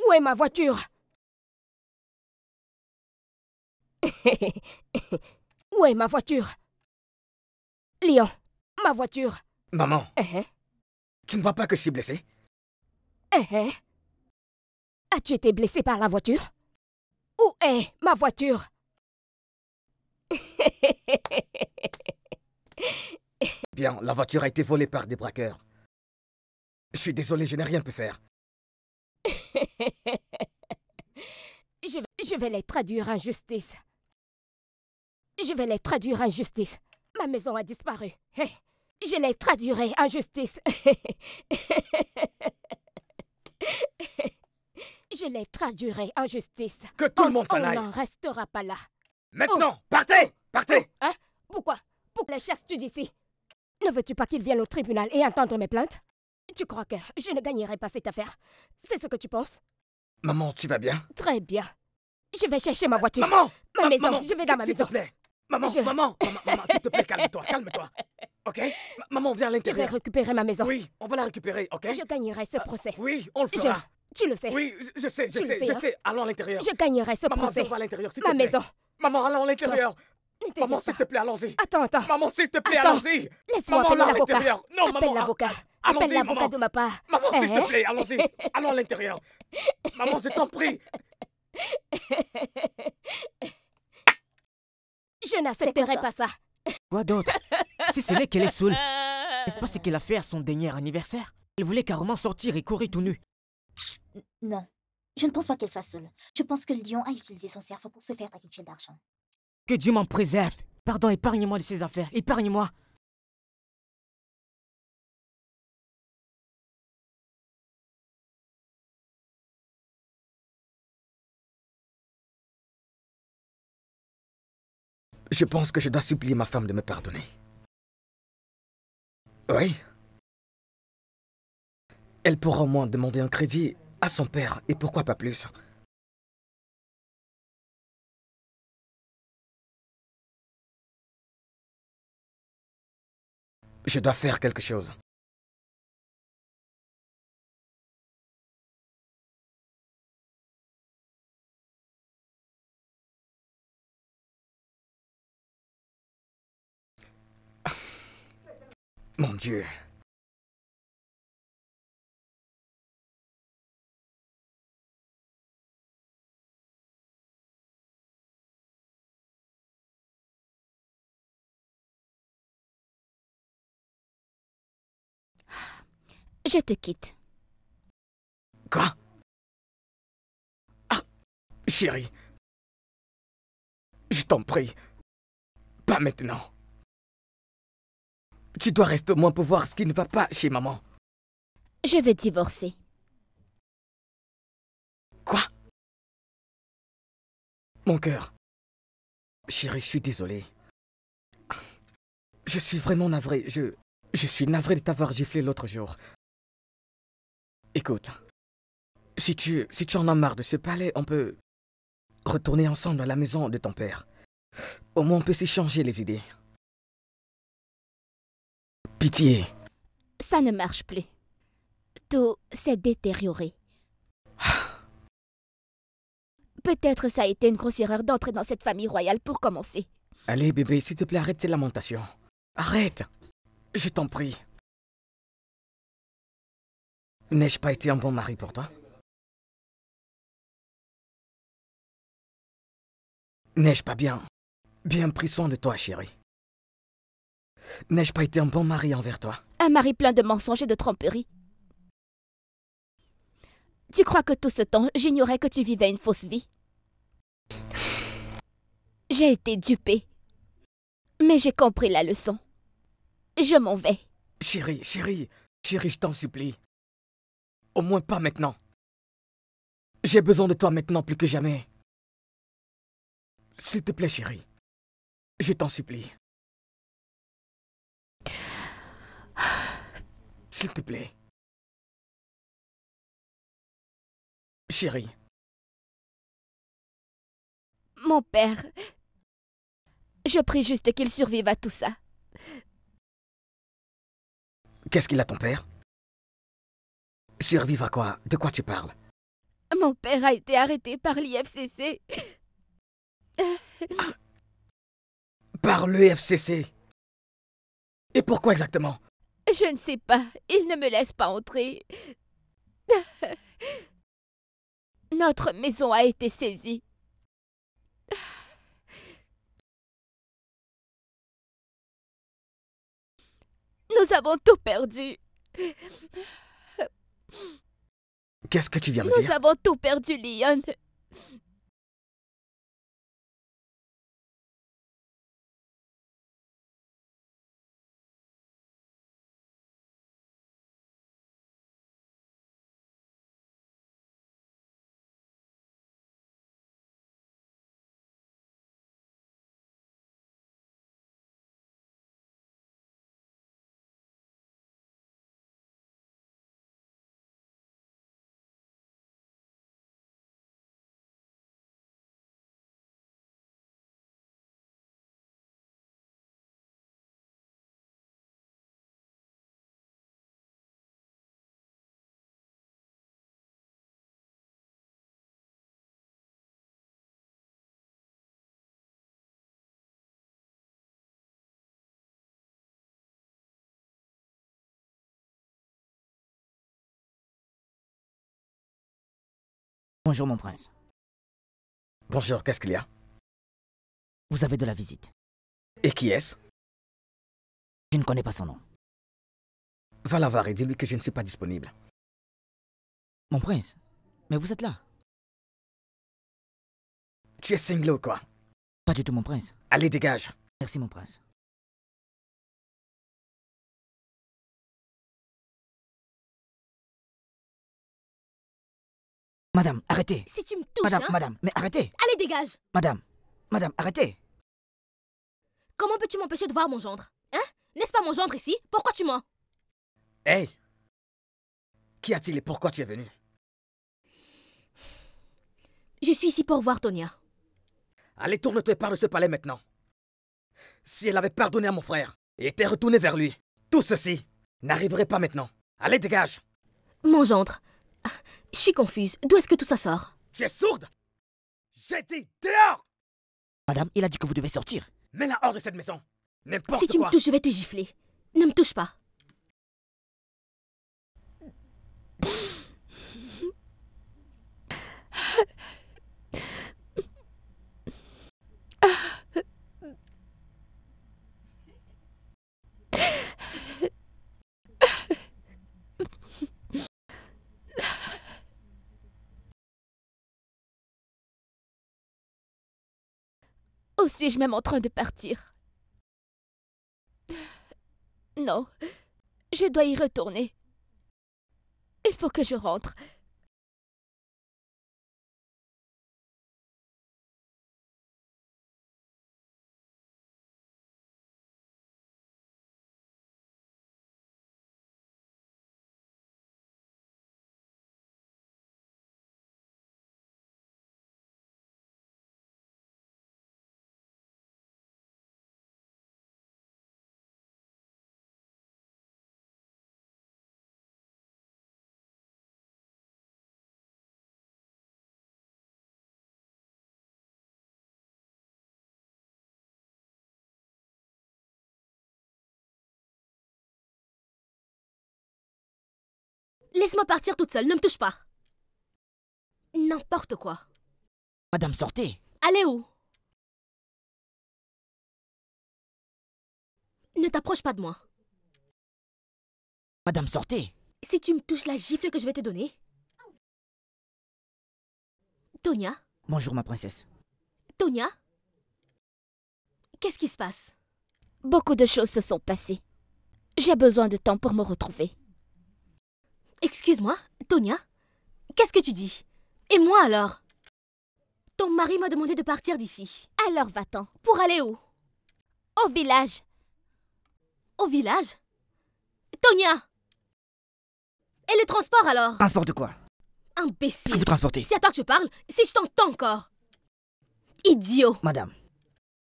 [SPEAKER 2] Où est ma voiture Où
[SPEAKER 3] est ma voiture Lion, ma voiture. Maman. Uh-huh.
[SPEAKER 2] Tu ne vois pas que je suis blessé
[SPEAKER 3] uh-huh. As-tu été blessé par la voiture Où est ma voiture
[SPEAKER 1] Bien, la voiture a été volée par des braqueurs. Je suis désolé, je n'ai rien pu faire.
[SPEAKER 3] je, vais les traduire en justice. Je vais les traduire en justice. Ma maison a disparu. Je les traduirai en justice. je les traduirai en justice. Que tout le monde s'en aille. On n'en restera pas là. Maintenant, oh. partez Partez oh. Hein Pourquoi Pourquoi les chasses-tu d'ici Ne veux-tu pas qu'ils viennent au tribunal et entendent mes plaintes tu crois que je ne gagnerai pas cette affaire C'est ce que tu penses
[SPEAKER 1] Maman, tu vas
[SPEAKER 5] bien
[SPEAKER 3] Très bien. Je vais chercher ma euh, voiture. Maman Ma, maison, je vais dans ma maison. S'il te plaît Maman, maman, maman, maman s'il te plaît, calme-toi, calme-toi. OK Maman, viens à l'intérieur. Je vais récupérer ma maison. Oui, on va la récupérer, OK Je gagnerai ce euh, procès. oui, on le fera. Je... Tu le sais. Oui, je sais, je sais, je hein.
[SPEAKER 1] sais. Allons à l'intérieur. Je
[SPEAKER 3] gagnerai ce procès. Maman, à l'intérieur, s'il te plaît. Ma maison. Maman, allons à l'intérieur. Maman, s'il te
[SPEAKER 1] plaît, allons-y. Attends, attends. Maman, s'il te plaît, allons-y. Laisse-moi appeler l'avocat. Non, Appelle
[SPEAKER 3] l'avocat. Ah, Appelle l'avocat de ma part. Maman, s'il te eh? plaît, allons-y.
[SPEAKER 1] Allons à l'intérieur. Maman, je t'en prie.
[SPEAKER 3] Je n'accepterai pas ça. Quoi d'autre Si ce n'est qu'elle est saoule. N'est-ce pas
[SPEAKER 1] ce qu'elle a fait à son dernier anniversaire Elle voulait carrément sortir et courir tout nu.
[SPEAKER 3] Non. Je ne pense pas qu'elle soit saoule. Je pense que le Lion a utilisé son cerveau pour se faire ta d'argent.
[SPEAKER 2] Que Dieu m'en préserve. Pardon, épargne moi de ces affaires. épargne moi Je pense que je dois supplier ma femme de me pardonner. Oui. Elle pourra au moins demander un crédit à son père, et pourquoi pas plus. Je dois faire quelque chose. Mon Dieu. je te quitte. Quoi Ah, chérie. Je t'en prie. Pas maintenant. Tu dois rester au moins pour voir ce qui ne va pas chez maman.
[SPEAKER 3] Je vais divorcer.
[SPEAKER 2] Quoi Mon cœur. Chérie, je suis désolée. Je suis vraiment navré. Je, je suis navré de t'avoir giflé l'autre
[SPEAKER 1] jour. Écoute, si tu, si tu en as marre de ce palais, on peut retourner ensemble à la maison de ton père. Au moins, on peut s'échanger les idées. Pitié.
[SPEAKER 3] Ça ne marche plus. Tout s'est détérioré. Peut-être ça a été une grosse erreur d'entrer dans cette famille royale pour commencer.
[SPEAKER 1] Allez bébé,
[SPEAKER 2] s'il te plaît, arrête tes lamentations. Arrête Je t'en prie. N'ai-je pas été un bon mari pour toi N'ai-je pas bien, bien pris soin de toi, chérie N'ai-je pas été un bon mari envers toi
[SPEAKER 3] Un mari plein de mensonges et de tromperies. Tu crois que tout ce temps, j'ignorais que tu vivais une fausse vie J'ai été dupée. Mais j'ai compris la leçon. Je m'en vais.
[SPEAKER 1] Chérie, chérie, chérie,
[SPEAKER 2] je t'en supplie au moins pas maintenant. J'ai besoin de toi maintenant plus que jamais. S'il te plaît, chérie. Je t'en supplie. S'il te plaît. Chérie. Mon père. Je prie juste
[SPEAKER 3] qu'il survive à tout ça.
[SPEAKER 2] Qu'est-ce qu'il a ton père Survivre à quoi De quoi tu parles
[SPEAKER 3] Mon père a été arrêté par l'IFCC. Ah!
[SPEAKER 2] Par
[SPEAKER 1] l'IFCC Et pourquoi exactement
[SPEAKER 3] Je ne sais pas. Il ne me laisse pas entrer. Notre maison a été saisie. Nous avons tout perdu.
[SPEAKER 4] Qu'est-ce que tu viens de dire Nous
[SPEAKER 3] avons tout perdu, Lyon.
[SPEAKER 2] Bonjour, mon prince. Bonjour, qu'est-ce qu'il y a Vous avez de la visite. Et qui est-ce Je ne connais pas son nom. Va la voir et dis-lui que je ne suis pas disponible. Mon prince, mais vous êtes là. Tu es single ou quoi Pas du tout, mon prince. Allez, dégage. Merci, mon prince. Madame, arrêtez. Si tu me touches. Madame, hein. madame, mais arrêtez. Allez, dégage. Madame, madame, arrêtez.
[SPEAKER 3] Comment peux-tu m'empêcher de voir mon gendre Hein N'est-ce pas mon gendre ici Pourquoi tu mens
[SPEAKER 1] Hey Qu'y a-t-il et pourquoi tu es venu
[SPEAKER 3] Je suis ici pour voir Tonia.
[SPEAKER 1] Allez, tourne-toi par pars de ce palais maintenant. Si elle avait pardonné à mon frère et était retournée vers lui, tout ceci n'arriverait pas maintenant. Allez, dégage
[SPEAKER 3] Mon gendre, je suis confuse. D'où est-ce que tout ça sort Tu es sourde J'ai dit
[SPEAKER 1] dehors Madame, il a dit que vous devez sortir.
[SPEAKER 3] Mets-la hors de cette maison. N'importe quoi. Si tu me touches, je vais te gifler. Ne me touche pas.
[SPEAKER 2] Ou suis-je même en train de partir Non, je dois y retourner. Il faut que je rentre. Laisse-moi partir toute seule, ne me touche pas. N'importe quoi. Madame, sortez. Allez où Ne t'approche pas de moi. Madame, sortez.
[SPEAKER 3] Si tu me touches la gifle que je vais te donner. Tonia
[SPEAKER 1] Bonjour ma princesse.
[SPEAKER 3] Tonia Qu'est-ce qui se passe Beaucoup de choses se sont passées. J'ai besoin de temps pour me retrouver. Excuse-moi, Tonia Qu'est-ce que tu dis Et moi alors Ton mari m'a demandé de partir d'ici. Alors va-t'en. Pour aller où Au village. Au village Tonia Et le transport alors Transport de quoi Imbécile Vous transportez C'est à toi que je parle, si je t'entends encore Idiot Madame,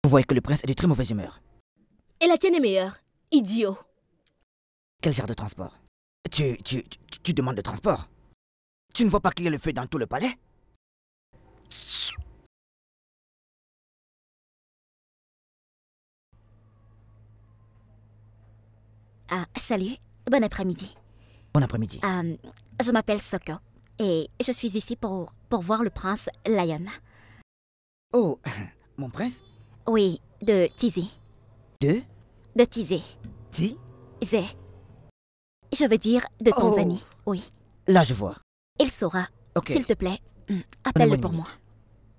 [SPEAKER 1] vous voyez que le prince est de très mauvaise humeur.
[SPEAKER 3] Et la tienne est meilleure, idiot
[SPEAKER 1] Quel genre de transport tu,
[SPEAKER 2] tu, tu, demandes le transport Tu ne vois pas qu'il y a le feu dans tout le palais
[SPEAKER 3] Ah, salut, bon après-midi. Bon après-midi. Euh, je m'appelle Soko et je suis ici pour, pour voir le prince Lion. Oh, mon prince Oui, de Tizi. De De Tizi. Tizi je veux dire de Tanzanie. Oh. oui. Là, je vois. Il saura. S'il te plaît, hmm. appelle-le pour moi.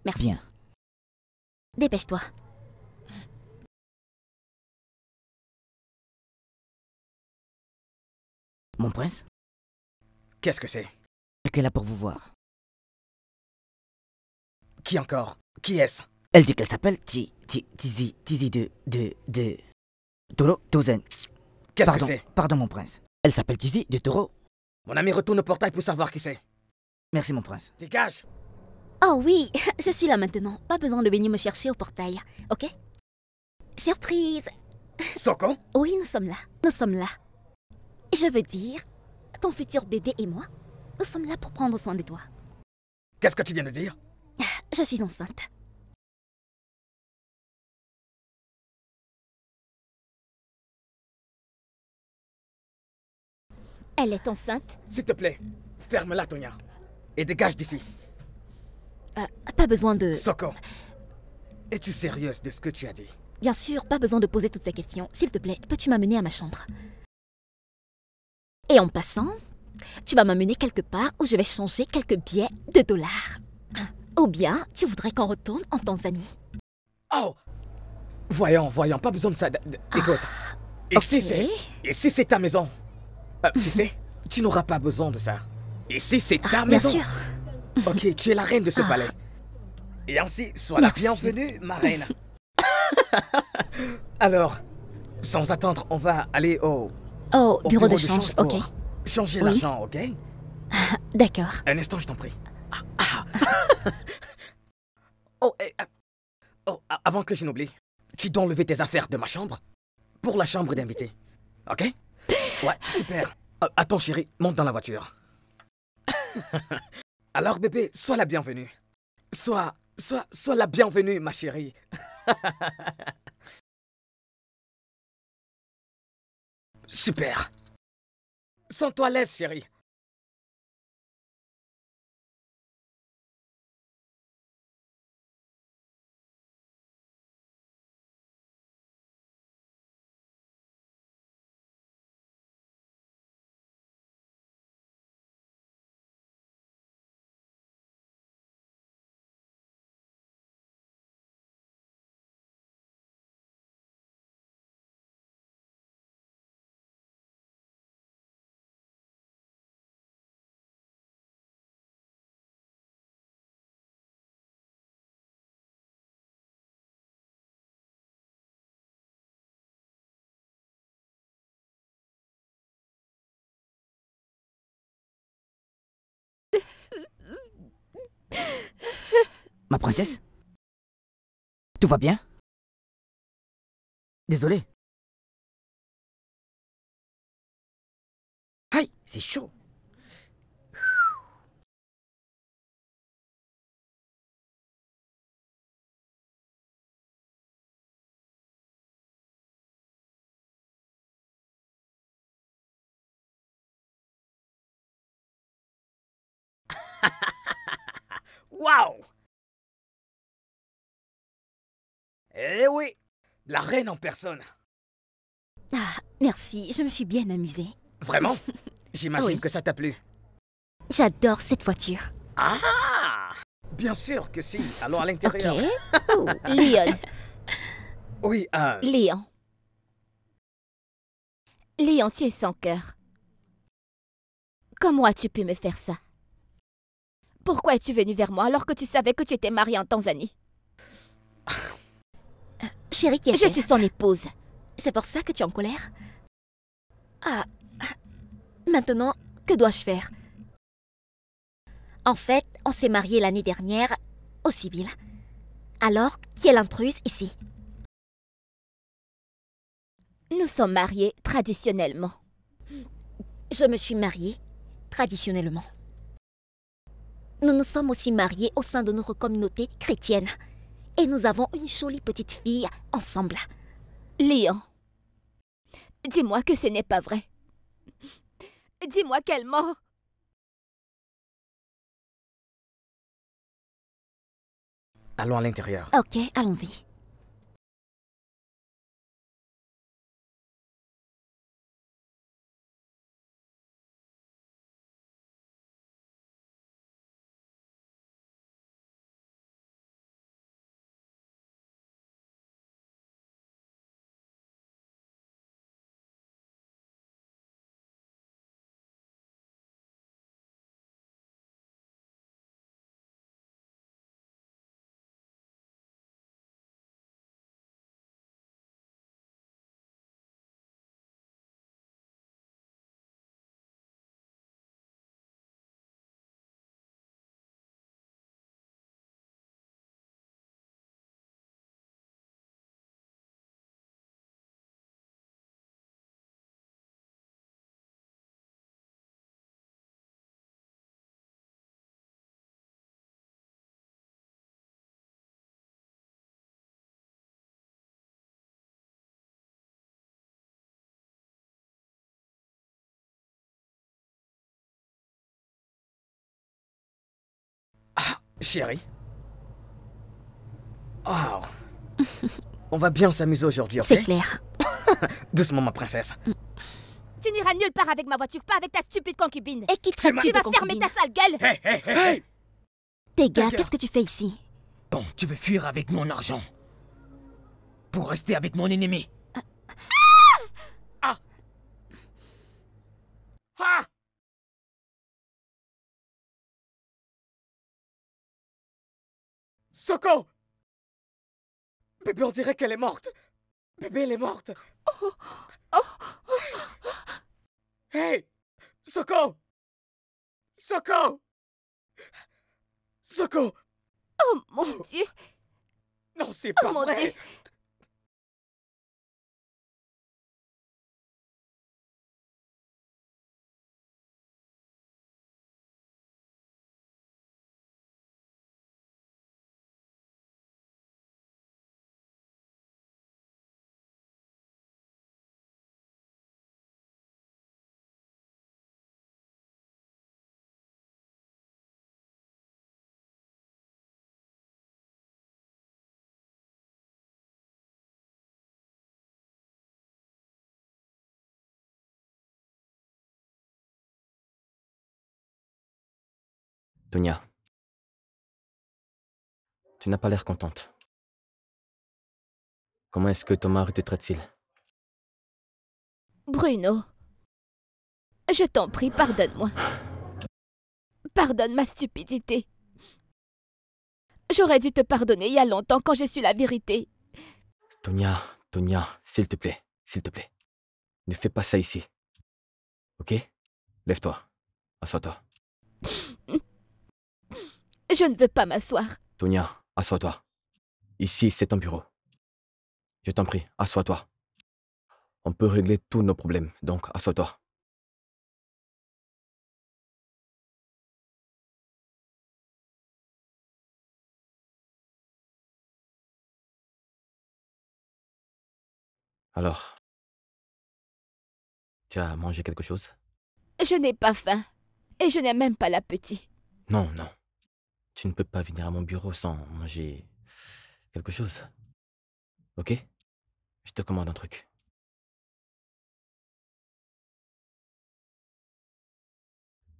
[SPEAKER 3] Merci. Dépêche-toi.
[SPEAKER 2] Mon prince Qu'est-ce que c'est Elle est là pour vous voir. Qui
[SPEAKER 1] encore Qui est-ce
[SPEAKER 2] Elle dit qu'elle s'appelle Tizi, Tizi de... de...
[SPEAKER 1] de... Tolo Tozen. Qu'est-ce que c'est Pardon, mon prince. Elle s'appelle Tizi du taureau. Mon ami retourne au portail pour savoir qui c'est. Merci, mon prince. Dégage
[SPEAKER 3] Oh oui, je suis là maintenant. Pas besoin de venir me chercher au portail, ok Surprise Socon Oui, nous sommes là. Nous sommes là. Je veux dire, ton futur bébé et moi, nous sommes là pour prendre soin de toi.
[SPEAKER 2] Qu'est-ce que tu viens de dire Je suis enceinte. Elle est enceinte S'il te plaît, ferme-la, Tonya. Et dégage d'ici.
[SPEAKER 3] Euh, pas besoin de... Soko,
[SPEAKER 1] es-tu sérieuse de ce que tu as dit
[SPEAKER 3] Bien sûr, pas besoin de poser toutes ces questions. S'il te plaît, peux-tu m'amener à ma chambre Et en passant, tu vas m'amener quelque part où je vais changer quelques billets de dollars. Ou bien, tu voudrais qu'on retourne en Tanzanie
[SPEAKER 1] Oh Voyons, voyons, pas besoin de ça. Ah, écoute, et si si c'est ta maison tu sais, tu n'auras pas besoin de ça. Ici, c'est ah, ta maison. Bien sûr. Ok, tu es la reine de ce ah. palais. Et ainsi, sois la bienvenue, ma reine. Alors, sans attendre, on va aller au... au bureau, de, change, ok. Changer l'argent, ok
[SPEAKER 3] D'accord.
[SPEAKER 1] Un instant, je t'en prie. Ah, oh, eh, oh, avant que je n'oublie, tu dois enlever tes affaires de ma chambre pour la chambre d'invité, ok Ouais, super. Ah, attends, chérie, monte dans la voiture. Alors, bébé, sois la bienvenue.
[SPEAKER 2] Sois, sois, sois la bienvenue, ma chérie. super. Sens-toi à l'aise, chérie. Ma princesse Tout va bien Désolé. Aïe, c'est chaud. wow Eh oui La reine en personne
[SPEAKER 3] Ah, merci, je me suis bien amusée.
[SPEAKER 2] Vraiment J'imagine
[SPEAKER 3] que ça t'a plu. J'adore cette voiture.
[SPEAKER 1] Ah Bien sûr que si, allons à l'intérieur.
[SPEAKER 3] Ok. Léon. Oui, euh... Léon. Léon, tu es sans cœur. Comment as-tu pu me faire ça Pourquoi es-tu venu vers moi alors que tu savais que tu étais mariée en Tanzanie Chérie, je suis son épouse. C'est pour ça que tu es en colère Ah, maintenant, que dois-je faire En fait, on s'est mariés l'année dernière au civil. Alors, qui est l'intruse ici Nous sommes mariés traditionnellement. Je me suis mariée traditionnellement. Nous nous sommes aussi mariés au sein de notre communauté chrétienne et nous avons une jolie petite fille ensemble. Léon, dis-moi que ce n'est pas vrai. Dis-moi
[SPEAKER 2] qu'elle ment. Allons à l'intérieur. Ok, allons-y. Chérie oh. On va bien s'amuser aujourd'hui, ok C'est
[SPEAKER 3] clair.
[SPEAKER 1] Doucement, ma princesse.
[SPEAKER 3] Tu n'iras nulle part avec ma voiture, pas avec ta stupide concubine. Et qui Tu vas fermer ta sale gueule Hé, hé, hé Tes gars, qu'est-ce que tu fais ici
[SPEAKER 1] Bon, tu veux fuir avec mon argent. Pour rester avec mon ennemi.
[SPEAKER 2] Soko Bébé, on dirait qu'elle est morte. Bébé, elle est morte. Oh, oh, oh, oh. hey Soko Soko Soko Oh mon dieu Non, c'est pas oh, dieu. Tonia. Tu n'as pas l'air contente. Comment est-ce que Thomas te traite-t-il Bruno, je t'en prie, pardonne-moi.
[SPEAKER 3] Pardonne ma stupidité. J'aurais dû te pardonner il y a longtemps quand j'ai su la vérité.
[SPEAKER 1] Tonia, Tonia, s'il te plaît, s'il te plaît. Ne fais pas ça ici. Ok Lève-toi. Assois-toi.
[SPEAKER 3] Je ne veux pas m'asseoir.
[SPEAKER 1] Tounia, assois-toi. Ici, c'est ton bureau. Je t'en prie, assois-toi.
[SPEAKER 2] On peut régler tous nos problèmes, donc assois-toi. Alors, tu as mangé quelque chose
[SPEAKER 3] Je n'ai pas faim. Et je n'ai même pas l'appétit.
[SPEAKER 1] Non, non tu ne peux pas venir à mon bureau sans
[SPEAKER 4] manger quelque chose. Ok Je te commande un truc.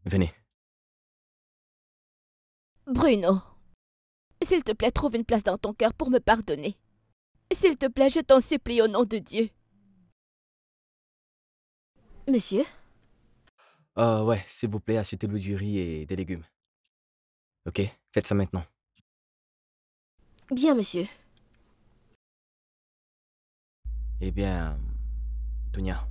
[SPEAKER 4] Venez.
[SPEAKER 3] Bruno, s'il te plaît, trouve une place dans ton cœur pour me pardonner. S'il te plaît, je t'en supplie au nom de Dieu. Monsieur
[SPEAKER 1] Oh ouais, s'il vous plaît, achetez le du riz et des légumes. Ok Faites ça maintenant.
[SPEAKER 2] Bien, monsieur. Eh bien, Tonia.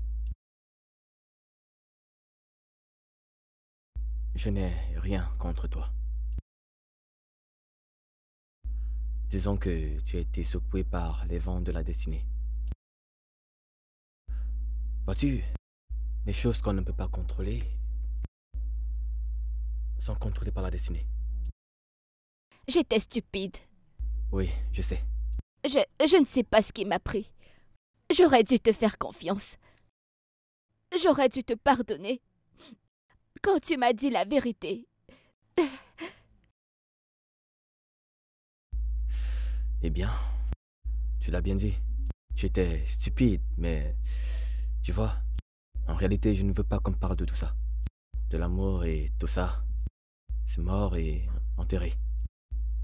[SPEAKER 2] Je n'ai rien contre toi.
[SPEAKER 1] Disons que tu as été secoué par les vents de la destinée. Vois-tu, les choses qu'on ne peut pas contrôler sont contrôlées par la destinée.
[SPEAKER 3] J'étais stupide.
[SPEAKER 1] Oui, je sais.
[SPEAKER 3] Je, ne sais pas ce qui m'a pris. J'aurais dû te faire confiance. J'aurais dû te pardonner. Quand tu m'as dit la vérité.
[SPEAKER 1] Eh bien, tu l'as bien dit. Tu étais stupide, mais tu vois, en réalité, je ne veux pas qu'on parle de tout ça. De l'amour et tout ça. C'est mort et enterré.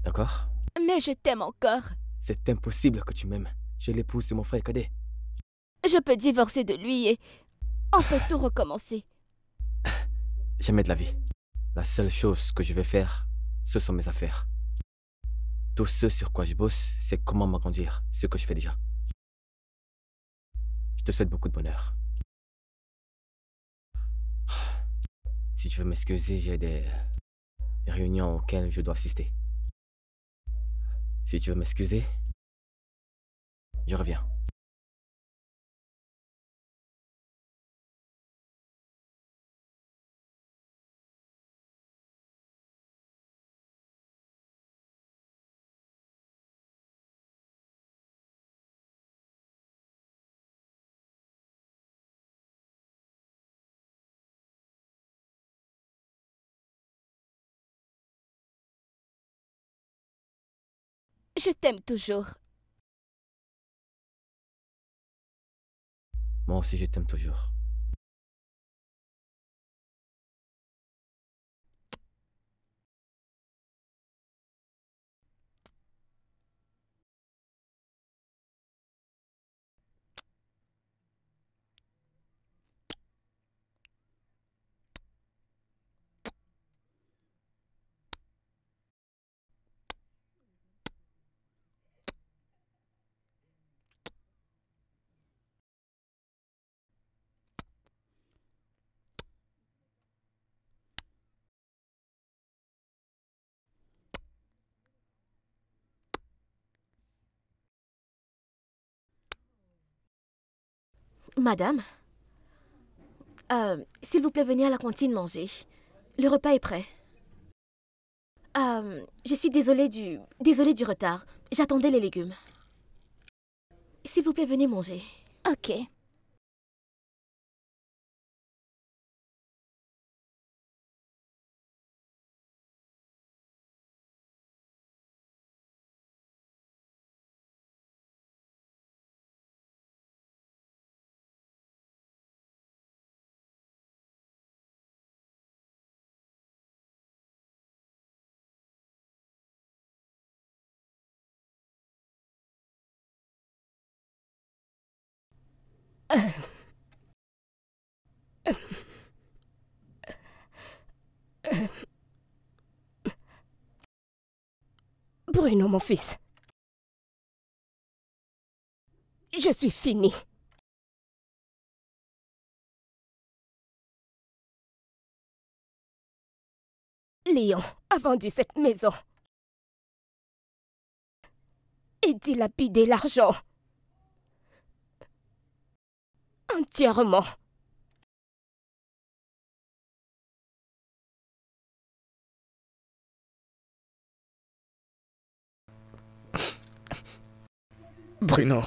[SPEAKER 1] D'accord
[SPEAKER 3] Mais je t'aime encore.
[SPEAKER 1] C'est impossible que tu m'aimes. Je l'épouse de mon frère cadet.
[SPEAKER 3] Je peux divorcer de lui et on peut tout recommencer.
[SPEAKER 1] Jamais de la vie. La seule chose que je vais faire, ce sont mes affaires. Tout ce sur quoi je bosse, c'est comment m'agrandir, ce que je fais déjà. Je te souhaite beaucoup de bonheur. Si tu veux m'excuser, j'ai des réunions auxquelles je dois assister.
[SPEAKER 2] Si tu veux m'excuser, je reviens. Je t'aime toujours. Moi aussi, je t'aime toujours.
[SPEAKER 3] Madame euh, S'il vous plaît, venez à la cantine manger. Le repas est prêt. Euh, je suis désolée du... désolée du retard. J'attendais les légumes. S'il vous plaît, venez manger.
[SPEAKER 2] Ok. Bruno, mon fils. Je suis fini. Léon a vendu cette maison et dilapidé l'argent entièrement. Bruno.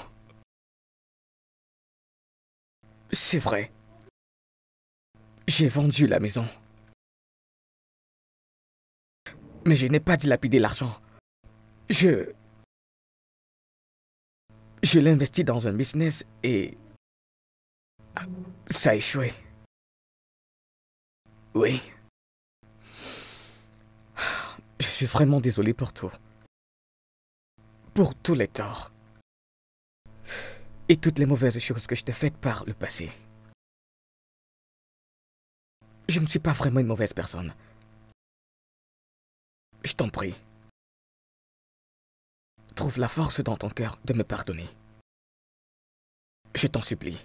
[SPEAKER 2] C'est vrai. J'ai vendu la maison. Mais je n'ai pas dilapidé l'argent. Je... Je l'ai investi dans un business et ça a échoué. Oui. Je suis vraiment désolé pour tout. Pour tous les torts. Et toutes les mauvaises choses que je t'ai faites par le passé. Je ne suis pas vraiment une mauvaise personne. Je t'en prie. Trouve la force dans ton cœur de me pardonner. Je t'en
[SPEAKER 4] supplie.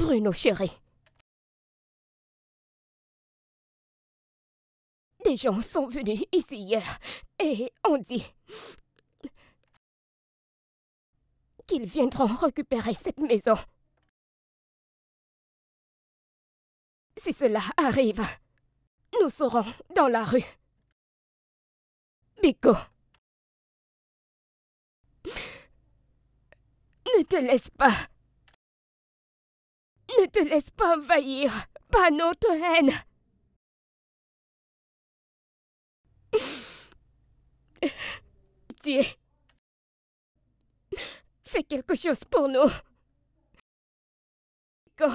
[SPEAKER 3] Bruno chéri.
[SPEAKER 2] Des gens sont venus ici hier et ont dit qu'ils viendront récupérer cette maison. Si cela arrive, nous serons dans la rue. Biko. Ne te laisse pas. Ne te laisse pas envahir Pas notre haine. Tiens. fais quelque chose pour nous. Go.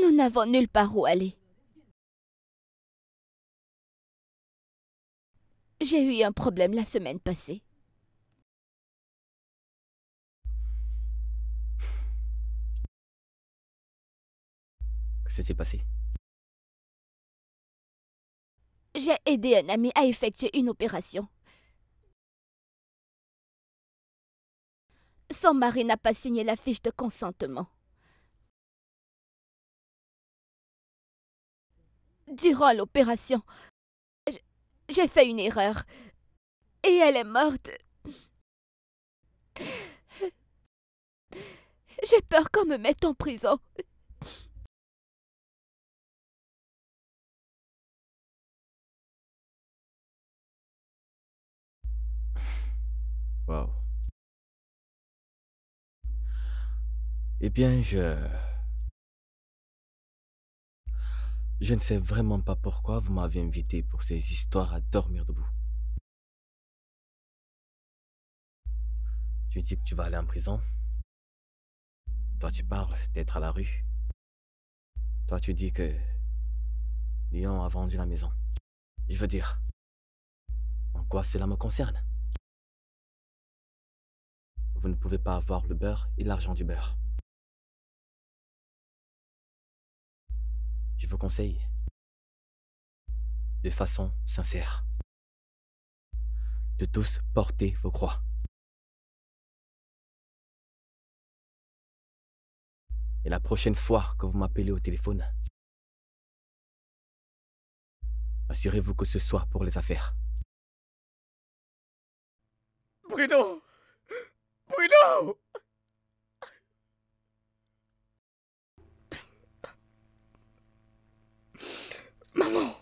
[SPEAKER 3] Nous n'avons nulle part où aller. J'ai eu un problème la semaine passée. Que s'est-il passé J'ai aidé un ami à effectuer une opération. Son mari n'a pas signé la fiche de consentement.
[SPEAKER 2] Durant l'opération,
[SPEAKER 3] j'ai fait une erreur. Et elle est morte. J'ai peur qu'on me mette en
[SPEAKER 2] prison. Wow. Eh bien, je... Je ne sais vraiment pas pourquoi vous
[SPEAKER 1] m'avez invité pour ces histoires à dormir debout. Tu dis que tu vas aller en prison. Toi, tu parles d'être à la rue. Toi, tu dis que Lyon a vendu la
[SPEAKER 2] maison. Je veux dire, en quoi cela me concerne Vous ne pouvez pas avoir le beurre et l'argent du beurre. je vous conseille, de façon sincère, de tous porter vos croix. Et la prochaine fois que vous m'appelez au téléphone, assurez-vous que ce soit pour les affaires.
[SPEAKER 4] Bruno Bruno Maman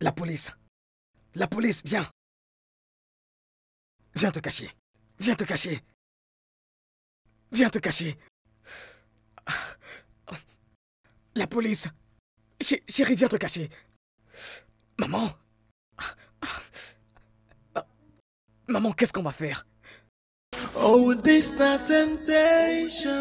[SPEAKER 4] La police.
[SPEAKER 2] La police, viens. Viens te cacher. Viens te cacher. Viens te cacher.
[SPEAKER 1] La police Chérie, viens te cacher.
[SPEAKER 4] Maman
[SPEAKER 5] Maman, qu'est-ce qu'on va faire Oh, this not temptation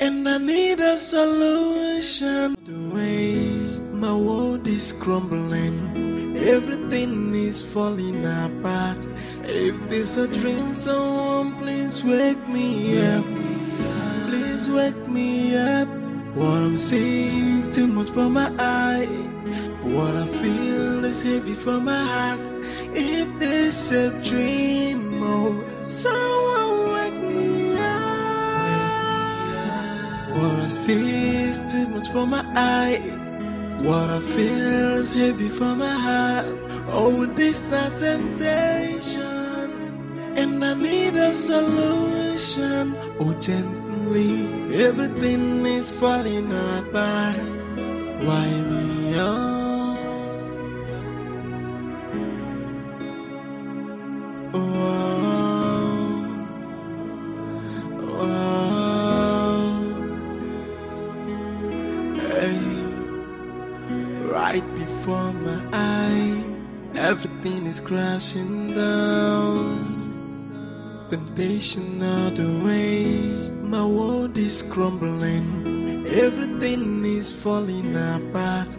[SPEAKER 5] And I need a solution The way my world is crumbling Everything is falling apart If this a dream, someone please wake me up wake me up. What I'm seeing is too much for my eyes. what I feel is heavy for my heart. If this a dream, oh, someone wake me up. What I see is too much for my eyes. What I feel is heavy for my heart. Oh, this not temptation, and I need a solution. Oh, gentle me. Everything is falling apart. Why me? Oh. Oh. Oh. Hey. Right before my eyes, everything is crashing down temptation all the way. My world is crumbling, everything is falling apart.